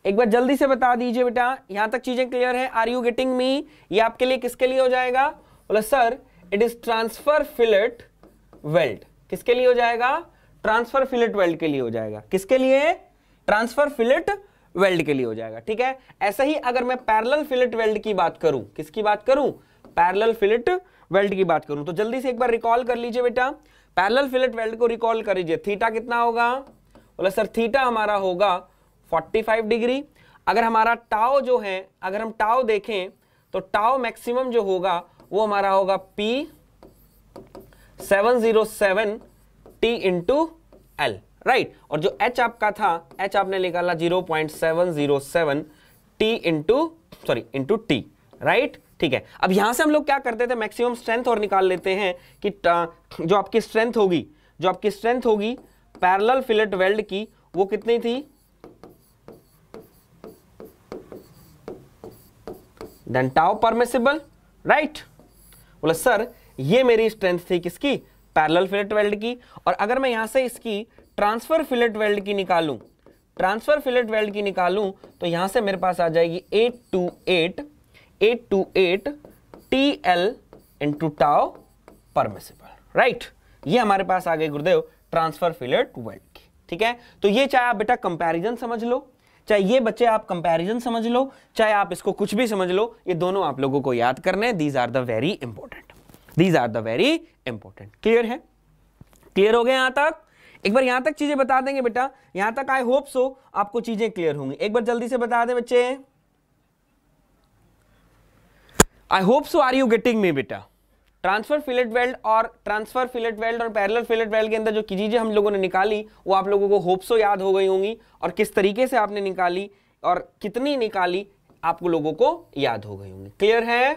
एक बार जल्दी से बता दीजिए बेटा यहां तक चीजें क्लियर है आर यू गेटिंग मी ये आपके लिए किसके लिए हो जाएगा बोला sir it is transfer fillet weld किसके लिए हो जाएगा ट्रांसफर फिलेट वेल्ट के लिए हो जाएगा किसके लिए ट्रांसफर फिलेट वेल्ड के लिए हो जाएगा ठीक है ऐसा ही अगर मैं पैरल फिलेट वेल्ड की बात करूं किसकी बात करूं पैरल फिलेट वेल्ड की बात करूं तो जल्दी से एक बार रिकॉल कर लीजिए बेटा पैरल फिलेट वेल्ड को रिकॉल कर लीजिए थीटा कितना होगा बोला सर थीटा हमारा होगा 45 डिग्री अगर हमारा टाओ जो है अगर हम टाओ देखें तो टाओ मैक्सिमम जो होगा वो हमारा होगा P seven zero seven T into L right और जो एच आपका था एच आपने निकाला zero point seven zero seven T into sorry into T right ठीक है अब यहां से हम लोग क्या करते थे मैक्सिमम स्ट्रेंथ और निकाल लेते हैं कि जो आपकी स्ट्रेंथ होगी जो आपकी स्ट्रेंथ होगी पैरल फिलेट वेल्ड की वो कितनी थी देन टाओ परमिसेबल राइट बोला सर ये मेरी स्ट्रेंथ थी किसकी पैरेलल फिलेट वेल्ड की और अगर मैं यहां से इसकी ट्रांसफर फिलेट वेल्ड की निकालू ट्रांसफर फिलेट वेल्ड की निकालू तो यहां से मेरे पास आ जाएगी eight two eight eight two eight T L into tau permissible right ये हमारे पास आ गए गुरुदेव ट्रांसफर फिलेट वेल्ड की ठीक है तो ये चाहे आप बेटा कंपैरिजन समझ लो चाहे ये बच्चे आप कंपैरिजन समझ लो चाहे आप इसको कुछ भी समझ लो ये दोनों आप लोगों को याद करने these are the very important these are the very important clear है क्लियर हो गए यहां तक एक बार यहां तक चीजें बता देंगे बेटा यहां तक आई होप सो आपको चीजें क्लियर होंगी एक बार जल्दी से बता दें बच्चे I hope so are you getting me बेटा ट्रांसफर फिलेट वेल्ड और ट्रांसफर फिलेट वेल्ड और पैरेलल फिलेट वेल्ड के अंदर जो चीज़ें हम लोगों ने निकाली वो आप लोगों को होप्सो तो याद हो गई होंगी और किस तरीके से आपने निकाली और कितनी निकाली आप लोगों को याद हो गई होंगी क्लियर है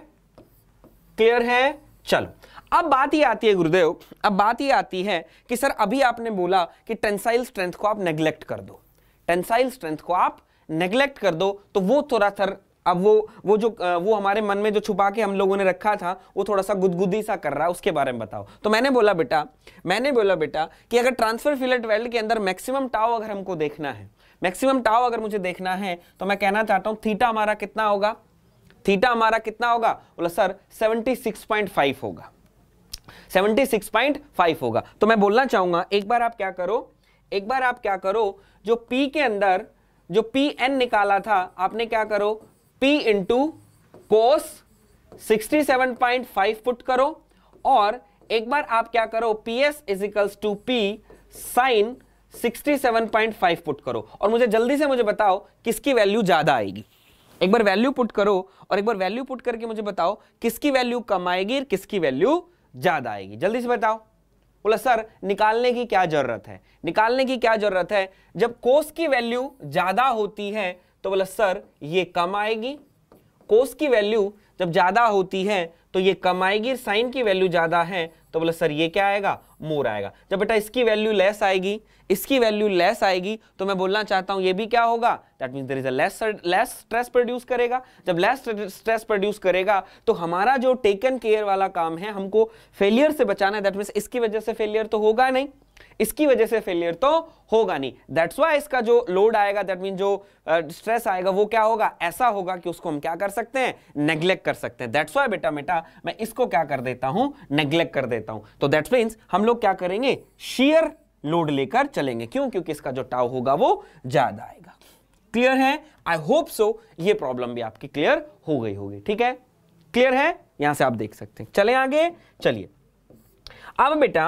क्लियर है चलो अब बात ये आती है गुरुदेव अब बात ये आती है कि सर अभी आपने बोला कि टेंसाइल स्ट्रेंथ को आप नेग्लेक्ट कर दो टेंसाइल स्ट्रेंथ को आप नेग्लेक्ट कर दो तो वो थोड़ा सर अब वो वो जो वो हमारे मन में जो छुपा के हम लोगों ने रखा था वो थोड़ा सा गुदगुदी सा कर रहा है उसके बारे में बताओ तो मैंने बोला बेटा मैंने बोला बेटा कि अगर ट्रांसफर फिलेट वेल्ड के अंदर मैक्सिमम टाव अगर हमको देखना है मैक्सिमम टाव अगर मुझे देखना है तो मैं कहना चाहता हूँ थीटा हमारा कितना होगा थीटा हमारा कितना होगा बोला सर सेवेंटी होगा सेवेंटी होगा तो मैं बोलना चाहूंगा एक बार आप क्या करो एक बार आप क्या करो जो पी के अंदर जो पी एन निकाला था आपने क्या करो P into cos five put करो और एक बार आप क्या करो P is equals to P sine five put करो और मुझे जल्दी से मुझे बताओ किसकी वैल्यू ज्यादा आएगी एक बार वैल्यू पुट करो और एक बार वैल्यू पुट करके मुझे बताओ किसकी वैल्यू कम आएगी और किसकी वैल्यू ज्यादा आएगी जल्दी से बताओ बोला सर निकालने की क्या जरूरत है निकालने की क्या जरूरत है जब कोस की वैल्यू ज्यादा होती है तो बोला सर ये कम आएगी कोस की वैल्यू जब ज़्यादा होती है तो ये कम आएगी साइन की वैल्यू ज़्यादा है तो बोला सर ये क्या आएगा मोर आएगा जब बेटा इसकी वैल्यू लेस आएगी इसकी वैल्यू लेस आएगी तो मैं बोलना चाहता हूं ये भी क्या होगा that means there is a less less stress produce करेगा जब लेस स्ट्रेस प्रोड्यूस करेगा तो हमारा जो टेकन केयर वाला काम है हमको फेलियर से बचाना है दैट मींस इसकी वजह से फेलियर तो होगा नहीं इसकी वजह से फेलियर तो होगा नहीं दैट्स वाई इसका जो लोड आएगा दैट मीन जो स्ट्रेस uh, आएगा वो क्या होगा ऐसा होगा कि उसको हम क्या कर सकते हैं नेग्लेक्ट कर सकते हैं दैट्स वाई बेटा बेटा मैं इसको क्या कर देता हूं नेग्लेक्ट कर देता हूं तो दैट्स मीन्स हम लोग क्या करेंगे शेयर लोड लेकर चलेंगे क्यों क्योंकि इसका जो टाव होगा वो ज्यादा आएगा क्लियर है आई होप सो ये प्रॉब्लम भी आपकी क्लियर हो गई होगी ठीक है क्लियर है यहां से आप देख सकते हैं चले आगे चलिए अब बेटा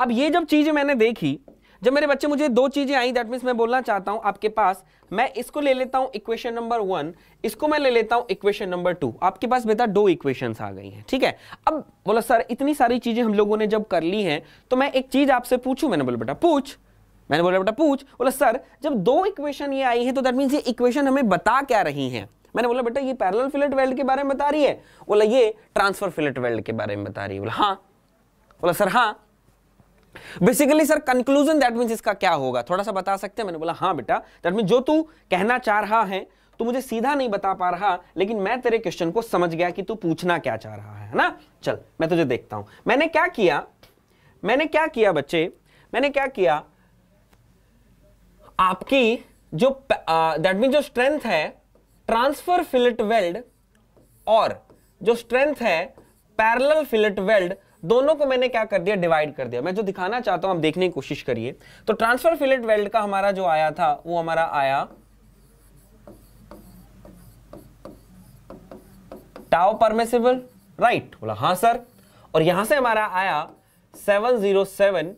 अब ये जब चीज़ें मैंने देखी जब मेरे बच्चे मुझे दो चीज़ें आई दैट मीन मैं बोलना चाहता हूं आपके पास मैं इसको ले लेता हूं इक्वेशन नंबर वन इसको मैं ले लेता हूं इक्वेशन नंबर टू आपके पास बेटा दो इक्वेशन आ गई हैं ठीक है अब बोला सर इतनी सारी चीज़ें हम लोगों ने जब कर ली हैं तो मैं एक चीज़ आपसे पूछू मैंने बोला बेटा पूछ मैंने बोला बेटा पूछ बोला सर जब दो इक्वेशन ये आई है तो दैट मीन ये इक्वेशन हमें बता क्या रही है मैंने बोला बेटा ये पैरल फिलेट वेल्ड के बारे में बता रही है बोला ये ट्रांसफर फिलेट वेल्ड के बारे में बता रही है बोला हाँ बोला सर हाँ basically sir conclusion that mean इसका क्या होगा थोड़ा सा बता सकते हैं मैंने बोला हाँ बेटा दैट मीन जो तू कहना चाह रहा है तो मुझे सीधा नहीं बता पा रहा लेकिन मैं तेरे क्वेश्चन को समझ गया कि तू पूछना क्या चाह रहा है ना चल मैं तुझे देखता हूं मैंने क्या किया मैंने क्या किया बच्चे मैंने क्या किया आपकी जो दैट मीन जो स्ट्रेंथ है ट्रांसफर फिलिट वेल्ड और जो स्ट्रेंथ है पैरल फिलिट वेल्ड दोनों को मैंने क्या कर दिया डिवाइड कर दिया मैं जो दिखाना चाहता हूं आप देखने की कोशिश करिए तो ट्रांसफर फिलेट वेल्ड का हमारा जो आया था वो हमारा आया टाओ परमिसेबल राइट बोला हां सर और यहां से हमारा आया 707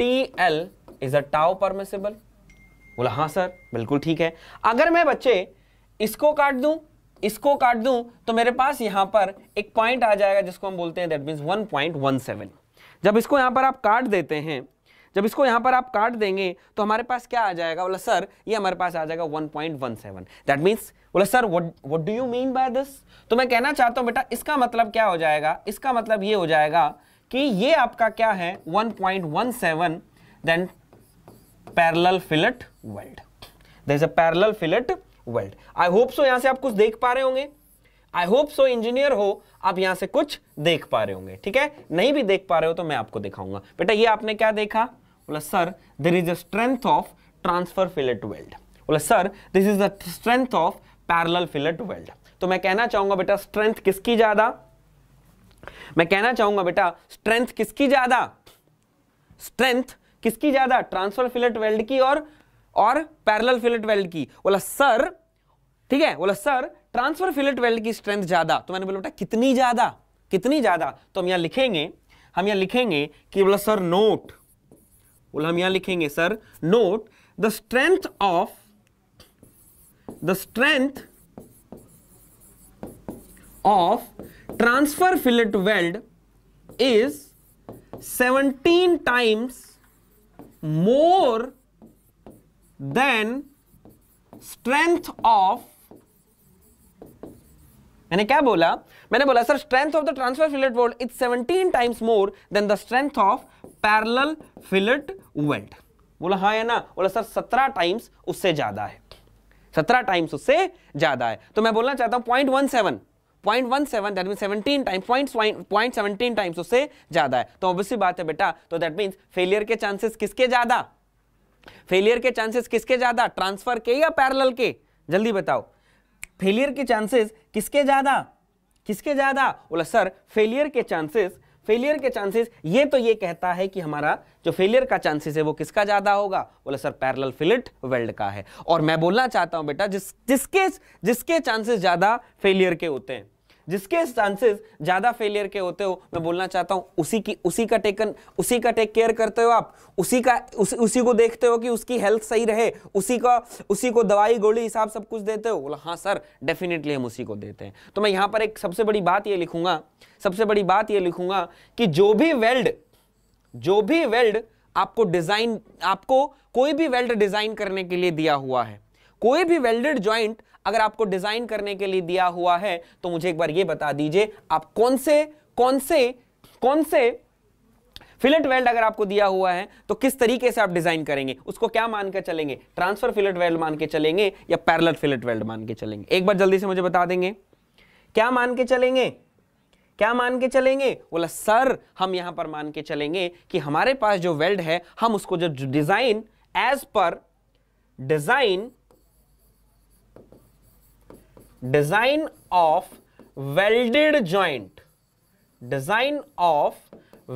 TL is a tau permissible बोला हां सर बिल्कुल ठीक है अगर मैं बच्चे इसको काट दूं इसको काट दूं तो मेरे पास यहां पर एक पॉइंट आ जाएगा जिसको हम बोलते हैं दैट वन सेवन जब इसको यहां पर आप काट देते हैं जब इसको यहां पर आप काट देंगे तो हमारे पास क्या आ जाएगा बोला सर ये हमारे पास आ जाएगा 1.17 दैट मीन्स बोला sir what do you mean by this तो मैं कहना चाहता हूं बेटा इसका मतलब क्या हो जाएगा इसका मतलब ये हो जाएगा कि ये आपका क्या है 1.17 point one seven then parallel fillet weld parallel fillet weld I hope so यहां से आप कुछ देख पा रहे होंगे आई होप सो इंजीनियर हो आप यहां से कुछ देख पा रहे होंगे ठीक है नहीं भी देख पा रहे हो तो मैं आपको दिखाऊंगा बेटा ये आपने क्या देखा बोला sir there is a strength of transfer fillet weld बोला sir this is the strength of parallel fillet weld तो मैं कहना चाहूंगा बेटा स्ट्रेंथ किसकी ज्यादा मैं कहना चाहूंगा बेटा स्ट्रेंथ किसकी ज्यादा स्ट्रेंथ किसकी ज्यादा ट्रांसफर फिलेट वेल्ड की और और पैरल फिलेट वेल्ड की बोला सर ठीक है बोला सर ट्रांसफर फिलेट वेल्ड की स्ट्रेंथ ज्यादा तो मैंने बोला बेटा कितनी ज्यादा कितनी ज्यादा तो हम यहां लिखेंगे हम यहां लिखेंगे कि बोला सर नोट बोला हम यहां लिखेंगे sir note the strength of the strength of transfer fillet weld is 17 times more than strength of मैंने क्या बोला मैंने बोला sir strength of the transfer fillet weld is 17 times more than the strength of parallel fillet weld बोला हाँ है ना बोला सर 17 टाइम्स उससे ज्यादा है 17 टाइम्स उससे ज्यादा है तो मैं बोलना चाहता हूं point one seven point one seven that mean seventeen time point point seventeen times उससे ज्यादा है तो ऑब्वियसली बात है बेटा तो दैट मीन्स फेलियर के चांसेस किसके ज्यादा फेलियर के चांसेस किसके ज्यादा ट्रांसफर के या पैरेलल के जल्दी बताओ फेलियर के चांसेस किसके ज्यादा किसके ज्यादा बोला सर फेलियर के चांसेस फेलियर के चांसेस ये तो ये कहता है कि हमारा जो फेलियर का चांसेस है वो किसका ज्यादा होगा बोला सर पैरेलल फिलिट वेल्ड का है और मैं बोलना चाहता हूं बेटा जिस जिसके जिसके चांसेस ज्यादा फेलियर के होते हैं जिसके चांसेस ज़्यादा फेलियर के होते हो मैं बोलना चाहता हूं उसी की उसी का टेकन उसी का टेक केयर करते हो आप उसी का उस, उसी को देखते हो कि उसकी हेल्थ सही रहे उसी का उसी को दवाई गोली हिसाब सब कुछ देते हो बोला हाँ सर डेफिनेटली हम उसी को देते हैं तो मैं यहां पर एक सबसे बड़ी बात यह लिखूंगा सबसे बड़ी बात यह लिखूंगा कि जो भी वेल्ड जो भी वेल्ड आपको डिजाइन आपको कोई भी वेल्ड डिजाइन करने के लिए दिया हुआ है कोई भी वेल्डेड ज्वाइंट अगर आपको डिजाइन करने के लिए दिया हुआ है तो मुझे एक बार यह बता दीजिए आप कौन से कौन से कौन से फिलेट वेल्ड अगर आपको दिया हुआ है तो किस तरीके से आप डिजाइन करेंगे उसको क्या मानकर चलेंगे ट्रांसफर फिलेट वेल्ड मान के चलेंगे या पैरल फिलेट वेल्ड मान के चलेंगे एक बार जल्दी से मुझे बता देंगे क्या मान के चलेंगे क्या मान के चलेंगे बोला सर हम यहां पर मान के चलेंगे कि हमारे पास जो वेल्ड है हम उसको जो डिजाइन एज पर design design of welded joint design of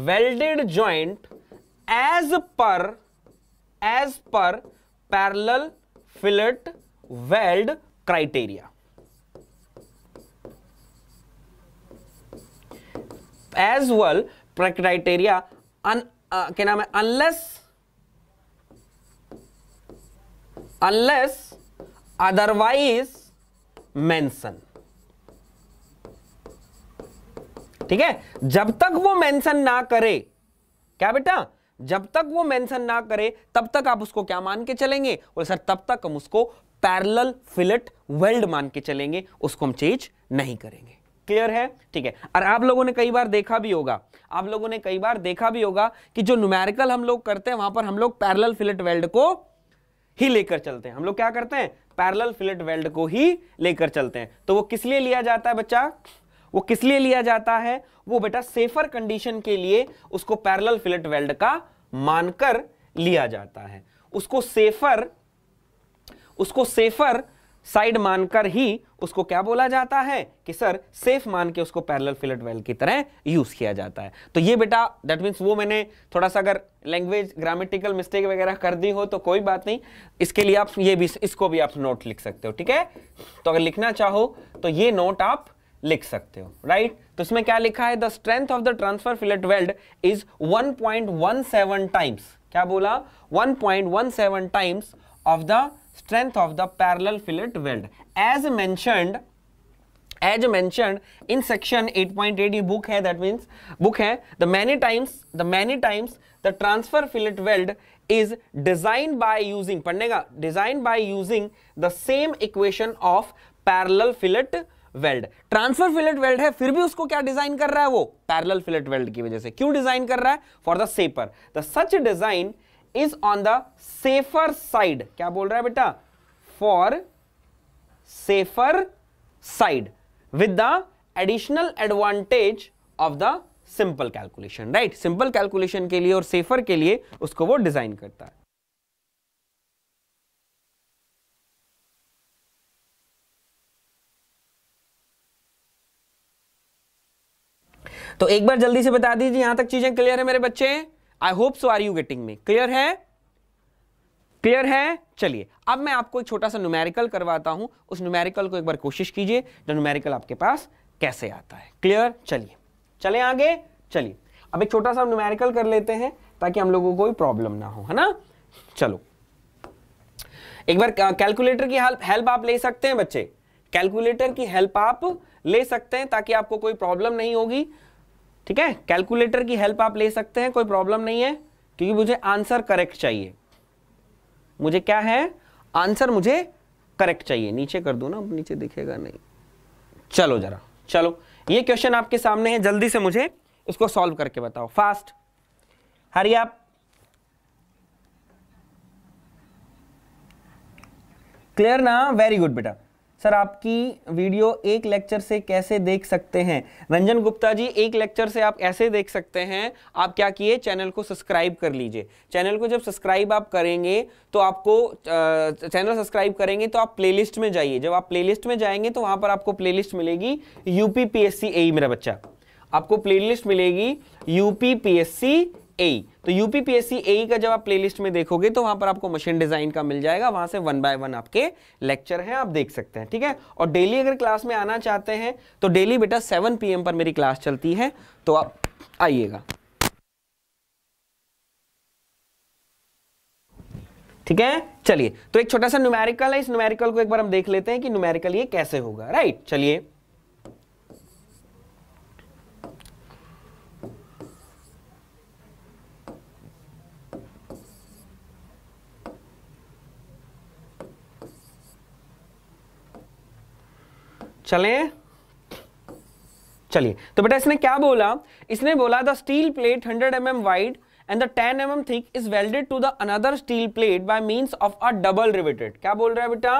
welded joint as पर एज पर parallel fillet weld criteria as well criteria क्या नाम है अनलेस अनलेस अदरवाइज मेंशन ठीक है जब तक वो मेंशन ना करे क्या बेटा जब तक वो मेंशन ना करे तब तक आप उसको क्या मान के चलेंगे और सर तब तक हम उसको पैरेलल फिलेट वेल्ड मान के चलेंगे उसको हम चेंज नहीं करेंगे क्लियर है ठीक है और आप लोगों ने कई बार देखा भी होगा आप लोगों ने कई बार देखा भी होगा कि जो न्यूमेरिकल हम लोग करते हैं वहां पर हम लोग पैरेलल फिलेट वेल्ड को ही लेकर चलते हैं हम लोग क्या करते हैं पैरेलल फिलेट वेल्ड को ही लेकर चलते हैं तो वो किस लिए लिया जाता है बच्चा वो किस लिए लिया जाता है वो बेटा सेफर कंडीशन के लिए उसको पैरेलल फिलेट वेल्ड का मानकर लिया जाता है उसको सेफर उसको सेफर साइड मानकर ही उसको क्या बोला जाता है कि सर सेफ मान के उसको पैरेलल फिलेट वेल की तरह यूज किया जाता है तो ये बेटा दैट मीन्स वो मैंने थोड़ा सा अगर लैंग्वेज ग्रामेटिकल मिस्टेक वगैरह कर दी हो तो कोई बात नहीं इसके लिए आप ये भी इसको भी आप नोट लिख सकते हो ठीक है तो अगर लिखना चाहो तो ये नोट आप लिख सकते हो राइट तो इसमें क्या लिखा है the strength of the transfer fillet weld is 1.17 times क्या बोला 1.17 times of the strength of the parallel fillet weld as mentioned as mentioned in section 8.8 ये book है that means book है the many times the many times the transfer fillet weld is designed by using पढ़ने का designed by using the same equation of parallel fillet weld transfer fillet weld है फिर भी उसको क्या design कर रहा है वो पैरेलल फिलेट वेल्ड की वजह से क्यों डिजाइन कर रहा है for the safer the such design is on the safer side क्या बोल रहा है बेटा for safer side with the additional advantage of the simple calculation right simple calculation के लिए और सेफर के लिए उसको वो डिजाइन करता है तो एक बार जल्दी से बता दीजिए यहां तक चीजें क्लियर है मेरे बच्चे I hope so are you getting me clear है क्लियर है चलिए अब मैं आपको एक छोटा सा न्यूमेरिकल करवाता हूं उस न्यूमेरिकल को एक बार कोशिश कीजिए जो न्यूमेरिकल आपके पास कैसे आता है क्लियर चलिए चले आगे चलिए अब एक छोटा सा न्यूमेरिकल कर लेते हैं ताकि हम लोगों को कोई प्रॉब्लम ना हो है ना चलो एक बार कैलकुलेटर की हेल्प हेल्प आप ले सकते हैं बच्चे कैलकुलेटर की हेल्प आप ले सकते हैं ताकि आपको कोई प्रॉब्लम नहीं होगी ठीक है कैलकुलेटर की हेल्प आप ले सकते हैं कोई प्रॉब्लम नहीं है क्योंकि मुझे आंसर करेक्ट चाहिए मुझे क्या है आंसर मुझे करेक्ट चाहिए नीचे कर दो ना नीचे दिखेगा नहीं चलो जरा चलो ये क्वेश्चन आपके सामने है जल्दी से मुझे इसको सॉल्व करके बताओ फास्ट हरी आप क्लियर ना वेरी गुड बेटा सर आपकी वीडियो एक लेक्चर से कैसे देख सकते हैं रंजन गुप्ता जी एक लेक्चर से आप ऐसे देख सकते हैं आप क्या किए चैनल को सब्सक्राइब कर लीजिए चैनल को जब सब्सक्राइब आप करेंगे तो आपको चैनल सब्सक्राइब करेंगे तो आप प्लेलिस्ट में जाइए जब आप प्लेलिस्ट में जाएंगे तो वहां पर आपको प्ले मिलेगी यूपी पी एस मेरा बच्चा आपको प्ले मिलेगी यूपी पी ए तो यूपीपीएससी ए का जब आप प्लेलिस्ट में देखोगे तो वहां पर आपको मशीन डिजाइन का मिल जाएगा वहां से वन बाय वन आपके लेक्चर हैं आप देख सकते हैं ठीक है और डेली अगर क्लास में आना चाहते हैं तो डेली बेटा सेवन पी पर मेरी क्लास चलती है तो आप आइएगा ठीक है चलिए तो एक छोटा सा न्यूमेरिकल है इस न्यूमेरिकल को एक बार हम देख लेते हैं कि न्यूमेरिकल ये कैसे होगा राइट चलिए चलें चलिए तो बेटा इसने क्या बोला इसने बोला the steel plate 100 M M wide and the 10 M M thick is welded to the another steel plate by mean of a double riveted क्या बोल रहा है बेटा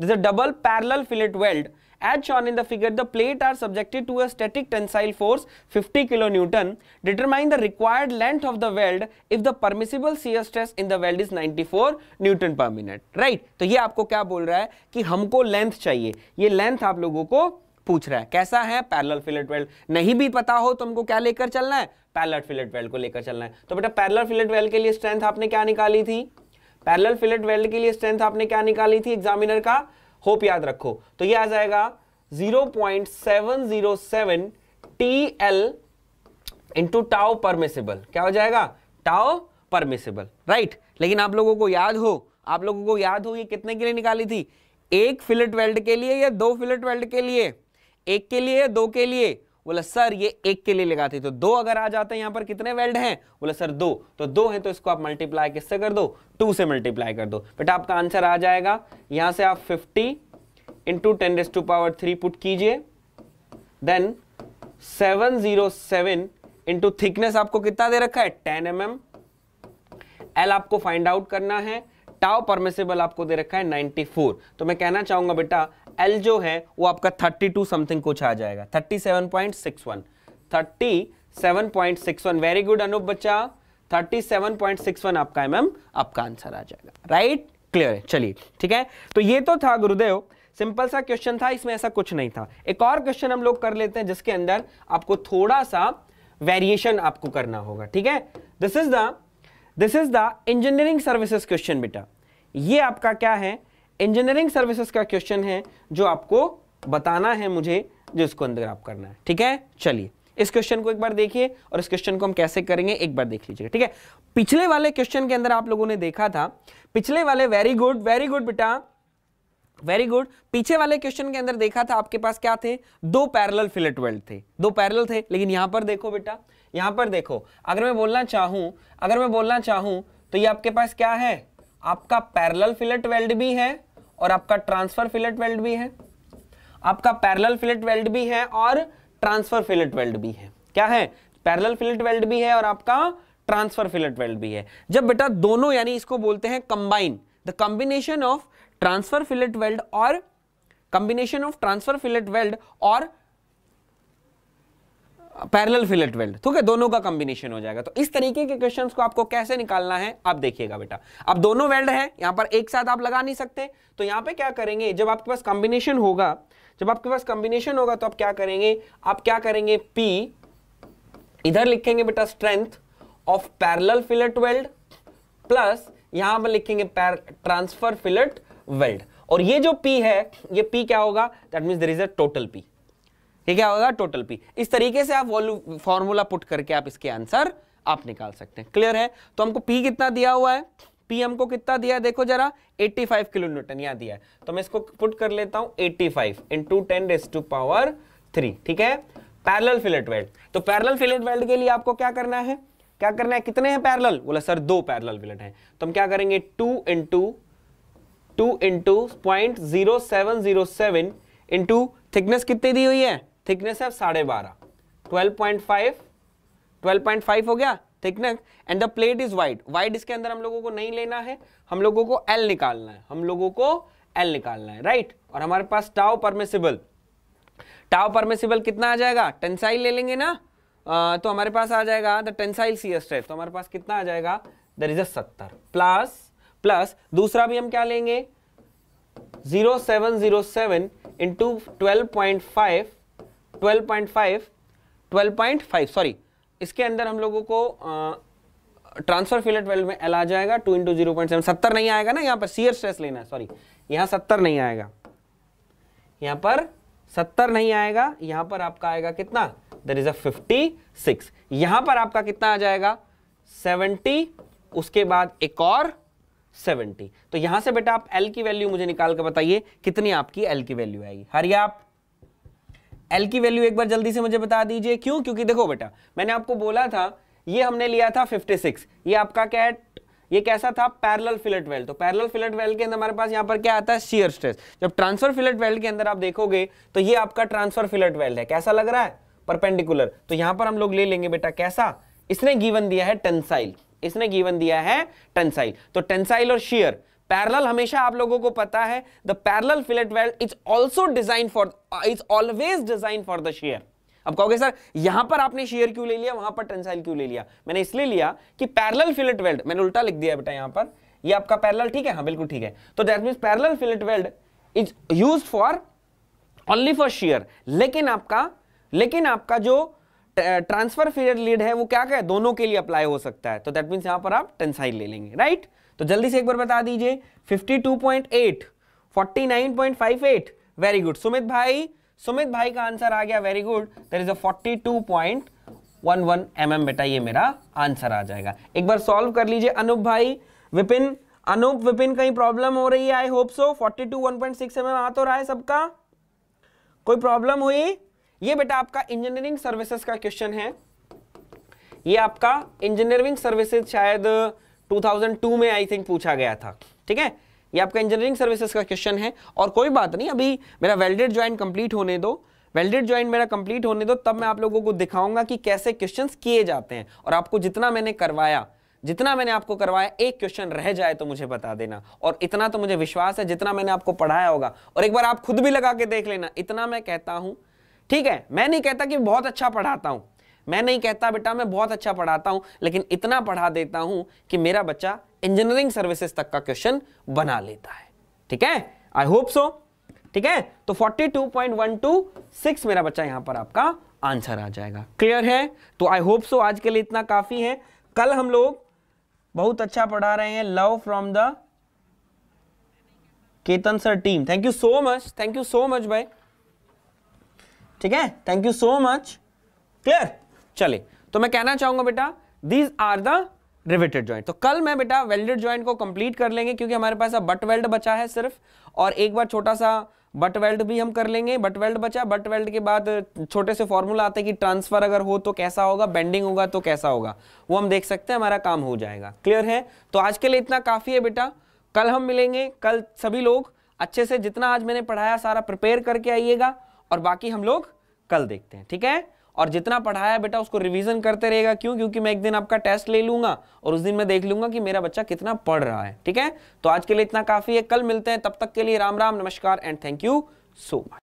this a double parallel fillet weld As shown in the figure, the plate are subjected to a static tensile force 50 kilonewton. Determine the required length of the weld if the permissible shear stress in the weld is 94 newton per minute. Right? तो ये आपको क्या बोल रहा है कि हमको length चाहिए ये लेंथ आप लोगों को पूछ रहा है कैसा है पैरेलल फिलेट वेल्ड नहीं भी पता हो तो हमको क्या लेकर चलना है पैरेलल फिलेट वेल्ड को लेकर चलना है तो बेटा पैरेलल फिलेट वेल्ड के लिए स्ट्रेंथ आपने क्या निकाली थी पैरेलल फिलेट वेल्ड के लिए स्ट्रेंथ आपने क्या निकाली थी एग्जामिनर का होप याद रखो तो ये आ जाएगा 0.707 T L into tau permissible क्या हो जाएगा टाओ परमिसेबल राइट लेकिन आप लोगों को याद हो आप लोगों को याद हो ये कितने के लिए निकाली थी एक फिलेट वेल्ड के लिए या दो फिलेट वेल्ड के लिए एक के लिए या दो के लिए बोला सर ये एक के लिए लगाते तो दो अगर आ जाते हैं यहां पर कितने वेल्ड हैं बोला सर दो तो दो हैं तो इसको आप मल्टीप्लाई किससे कर दो टू से मल्टीप्लाई कर दो बेटा आपका आंसर आ जाएगा यहां से आप fifty into ten raise to power three put कीजिए then seven zero seven into thickness आपको कितना दे रखा है टेन एम एम एल आपको फाइंड आउट करना है टाओ परमिसेबल आपको दे रखा है 94 तो मैं कहना चाहूंगा बेटा एल जो है वो आपका 32 समथिंग कुछ आ जाएगा 37.61 37.61 वेरी गुड अनुप बच्चा 37.61 आपका एम mm, आपका आंसर आ जाएगा राइट क्लियर है चलिए ठीक है तो ये तो था गुरुदेव सिंपल सा क्वेश्चन था इसमें ऐसा कुछ नहीं था एक और क्वेश्चन हम लोग कर लेते हैं जिसके अंदर आपको थोड़ा सा वेरिएशन आपको करना होगा ठीक है this is the this is the engineering services question बेटा ये आपका क्या है इंजीनियरिंग सर्विसेज का क्वेश्चन है जो आपको बताना है मुझे जो इसको अंदर आप करना है ठीक है चलिए इस क्वेश्चन को एक बार देखिए और इस क्वेश्चन को हम कैसे करेंगे एक बार देख लीजिएगा ठीक है पिछले वाले क्वेश्चन के अंदर आप लोगों ने देखा था पिछले वाले वेरी गुड वेरी गुड बेटा वेरी गुड पीछे वाले क्वेश्चन के अंदर देखा था आपके पास क्या थे दो पैरल फिलेट वेल्ड थे दो पैरल थे लेकिन यहां पर देखो बेटा यहां पर देखो अगर मैं बोलना चाहूं अगर मैं बोलना चाहूं तो ये आपके पास क्या है आपका पैरल फिलेट वेल्ड भी है और आपका ट्रांसफर फिलेट वेल्ड भी है आपका पैरेलल फिलेट वेल्ड भी है और ट्रांसफर फिलेट वेल्ड भी है क्या है पैरेलल फिलेट वेल्ड भी है और आपका ट्रांसफर फिलेट वेल्ड भी है जब बेटा दोनों यानी इसको बोलते हैं combine the combination of transfer fillet weld और combination of transfer fillet weld और पैरेलल फिलेट वेल्ड ठीक है दोनों का कॉम्बिनेशन हो जाएगा तो इस तरीके के क्वेश्चन को आपको कैसे निकालना है आप देखिएगा बेटा अब दोनों वेल्ड है यहां पर एक साथ आप लगा नहीं सकते तो यहां पे क्या करेंगे जब आपके पास कॉम्बिनेशन होगा जब आपके पास कॉम्बिनेशन होगा तो आप क्या करेंगे आप क्या करेंगे पी इधर लिखेंगे बेटा strength of parallel fillet weld plus यहां पर लिखेंगे ट्रांसफर फिलेट वेल्ड और ये जो पी है ये पी क्या होगा that means there is a total P ये क्या होगा टोटल पी इस तरीके से आप वॉल्यू फॉर्मूला पुट करके आप इसके आंसर आप निकाल सकते हैं क्लियर है तो हमको पी कितना दिया हुआ है पी हमको कितना दिया है देखो जरा 85 किलो न्यूटन यहाँ दिया है तो मैं इसको पुट कर लेता हूँ 85 five two ten raise to power three ठीक है पैरल फिलेट वेल्ड तो पैरल फिलेट वेल्ड के लिए आपको क्या करना है क्या करना है कितने हैं पैरल बोला सर दो पैरल फिलेट हैं तो हम क्या करेंगे two into two into point zero seven zero seven into thickness कितनी दी हुई है थिकनेस है साढ़े बारह twelve point five twelve point five हो गया thickness and the plate is wide wide इसके अंदर हम लोगों को नहीं लेना है हम लोगों को एल निकालना है हम लोगों को एल निकालना है राइट right? और हमारे पास टाव परमिसिबल टाव परमिसिबल कितना आ जाएगा टेंसाइल ले लेंगे ना आ, तो हमारे पास आ जाएगा द टेंसाइल सी एस तो हमारे पास कितना आ जाएगा दर इज सत्तर प्लस प्लस दूसरा भी हम क्या लेंगे zero seven zero seven into twelve point five twelve point five twelve point five sorry इसके अंदर हम लोगों को ट्रांसफर फील्ड ट्वेल्व में एल आ जाएगा two into zero point seven सत्तर नहीं आएगा ना यहाँ पर सीयर स्ट्रेस लेना है सॉरी यहाँ सत्तर नहीं आएगा यहाँ पर सत्तर नहीं आएगा यहाँ पर आपका आएगा कितना there is a fifty six यहाँ पर आपका कितना आ जाएगा सेवेंटी उसके बाद एक और सेवेंटी तो यहां से बेटा आप एल की वैल्यू मुझे निकाल कर बताइए कितनी आपकी एल की वैल्यू आएगी हरियाप एल की वैल्यू एक बार जल्दी से मुझे बता दीजिए क्यों क्योंकि देखो बेटा मैंने आपको बोला था ये हमने लिया था 56 ये आपका क्या है ये कैसा था पैरेलल फिलेट वेल तो पैरेलल फिलेट वेल के अंदर हमारे पास यहाँ पर क्या आता है शियर स्ट्रेस जब ट्रांसफर फिलेट वेल के अंदर आप देखोगे तो ये आपका ट्रांसफर फिलेट वेल है कैसा लग रहा है परपेंडिकुलर तो यहां पर हम लोग ले लेंगे बेटा कैसा इसने गीवन दिया है टेंसाइल इसने गीवन दिया है टेंसाइल तो टेंसाइल और शियर पैरल हमेशा आप लोगों को पता है the parallel fillet weld is also design for is always design for the shear अब कहोगे सर यहां पर आपने शेयर क्यों ले लिया वहां पर टेंसाइल क्यों ले लिया मैंने इसलिए लिया कि पैरल फिलेट वेल्ड मैंने उल्टा लिख दिया बेटा यहां पर ये आपका पैरल ठीक है हाँ बिल्कुल ठीक है तो that mean parallel fillet weld is use for only for shear लेकिन आपका लेकिन आपका जो ट्रांसफर फेयर लीड है वो क्या क्या है दोनों के लिए अप्लाई हो सकता है तो दैट मीन्स यहां पर आप टेंसाइल ले लेंगे राइट right? तो जल्दी से एक बार बता दीजिए 52.8 49.58 वेरी गुड सुमित भाई सुमित भाई का आंसर आ गया very good there is a 42.11 mm बेटा ये मेरा आंसर आ जाएगा एक बार सॉल्व कर लीजिए अनूप भाई विपिन अनूप विपिन कहीं प्रॉब्लम हो रही है आई होप सो 42 1.6 एम आ तो रहा है सबका कोई प्रॉब्लम हुई ये बेटा आपका इंजीनियरिंग सर्विसेज का क्वेश्चन है ये आपका इंजीनियरिंग सर्विसेज शायद 2002 में आई थिंक पूछा गया था ठीक है ये आपका इंजीनियरिंग सर्विसेज का क्वेश्चन है और कोई बात नहीं अभी मेरा वेल्डेड ज्वाइंट कंप्लीट होने दो वेल्डेड ज्वाइंट मेरा कंप्लीट होने दो तब मैं आप लोगों को दिखाऊंगा कि कैसे क्वेश्चन किए जाते हैं और आपको जितना मैंने करवाया जितना मैंने आपको करवाया एक क्वेश्चन रह जाए तो मुझे बता देना और इतना तो मुझे विश्वास है जितना मैंने आपको पढ़ाया होगा और एक बार आप खुद भी लगा के देख लेना इतना मैं कहता हूं ठीक है मैं नहीं कहता कि बहुत अच्छा पढ़ाता हूं मैं नहीं कहता बेटा मैं बहुत अच्छा पढ़ाता हूं लेकिन इतना पढ़ा देता हूं कि मेरा बच्चा इंजीनियरिंग सर्विसेज तक का क्वेश्चन बना लेता है ठीक है आई होप सो ठीक है तो 42.126 मेरा बच्चा यहां पर आपका आंसर आ जाएगा क्लियर है तो आई होप सो आज के लिए इतना काफ़ी है कल हम लोग बहुत अच्छा पढ़ा रहे हैं love from the Ketan sir team thank you so much thank you so much भाई ठीक है thank you so much clear चले तो मैं कहना चाहूंगा बेटा these are the riveted joint तो कल मैं बेटा वेल्डेड ज्वाइंट को कंप्लीट कर लेंगे क्योंकि हमारे पास अब बट वेल्ड बचा है सिर्फ और एक बार छोटा सा बट वेल्ड भी हम कर लेंगे बट वेल्ड बचा बट वेल्ड के बाद छोटे से फॉर्मूला आते हैं कि ट्रांसफर अगर हो तो कैसा होगा बेंडिंग होगा तो कैसा होगा वो हम देख सकते हैं हमारा काम हो जाएगा क्लियर है तो आज के लिए इतना काफ़ी है बेटा कल हम मिलेंगे कल सभी लोग अच्छे से जितना आज मैंने पढ़ाया सारा प्रिपेयर करके आइएगा और बाकी हम लोग कल देखते हैं ठीक है और जितना पढ़ाया बेटा उसको रिवीजन करते रहेगा क्यों क्योंकि मैं एक दिन आपका टेस्ट ले लूंगा और उस दिन मैं देख लूंगा कि मेरा बच्चा कितना पढ़ रहा है ठीक है तो आज के लिए इतना काफी है कल मिलते हैं तब तक के लिए राम राम नमस्कार and thank you so much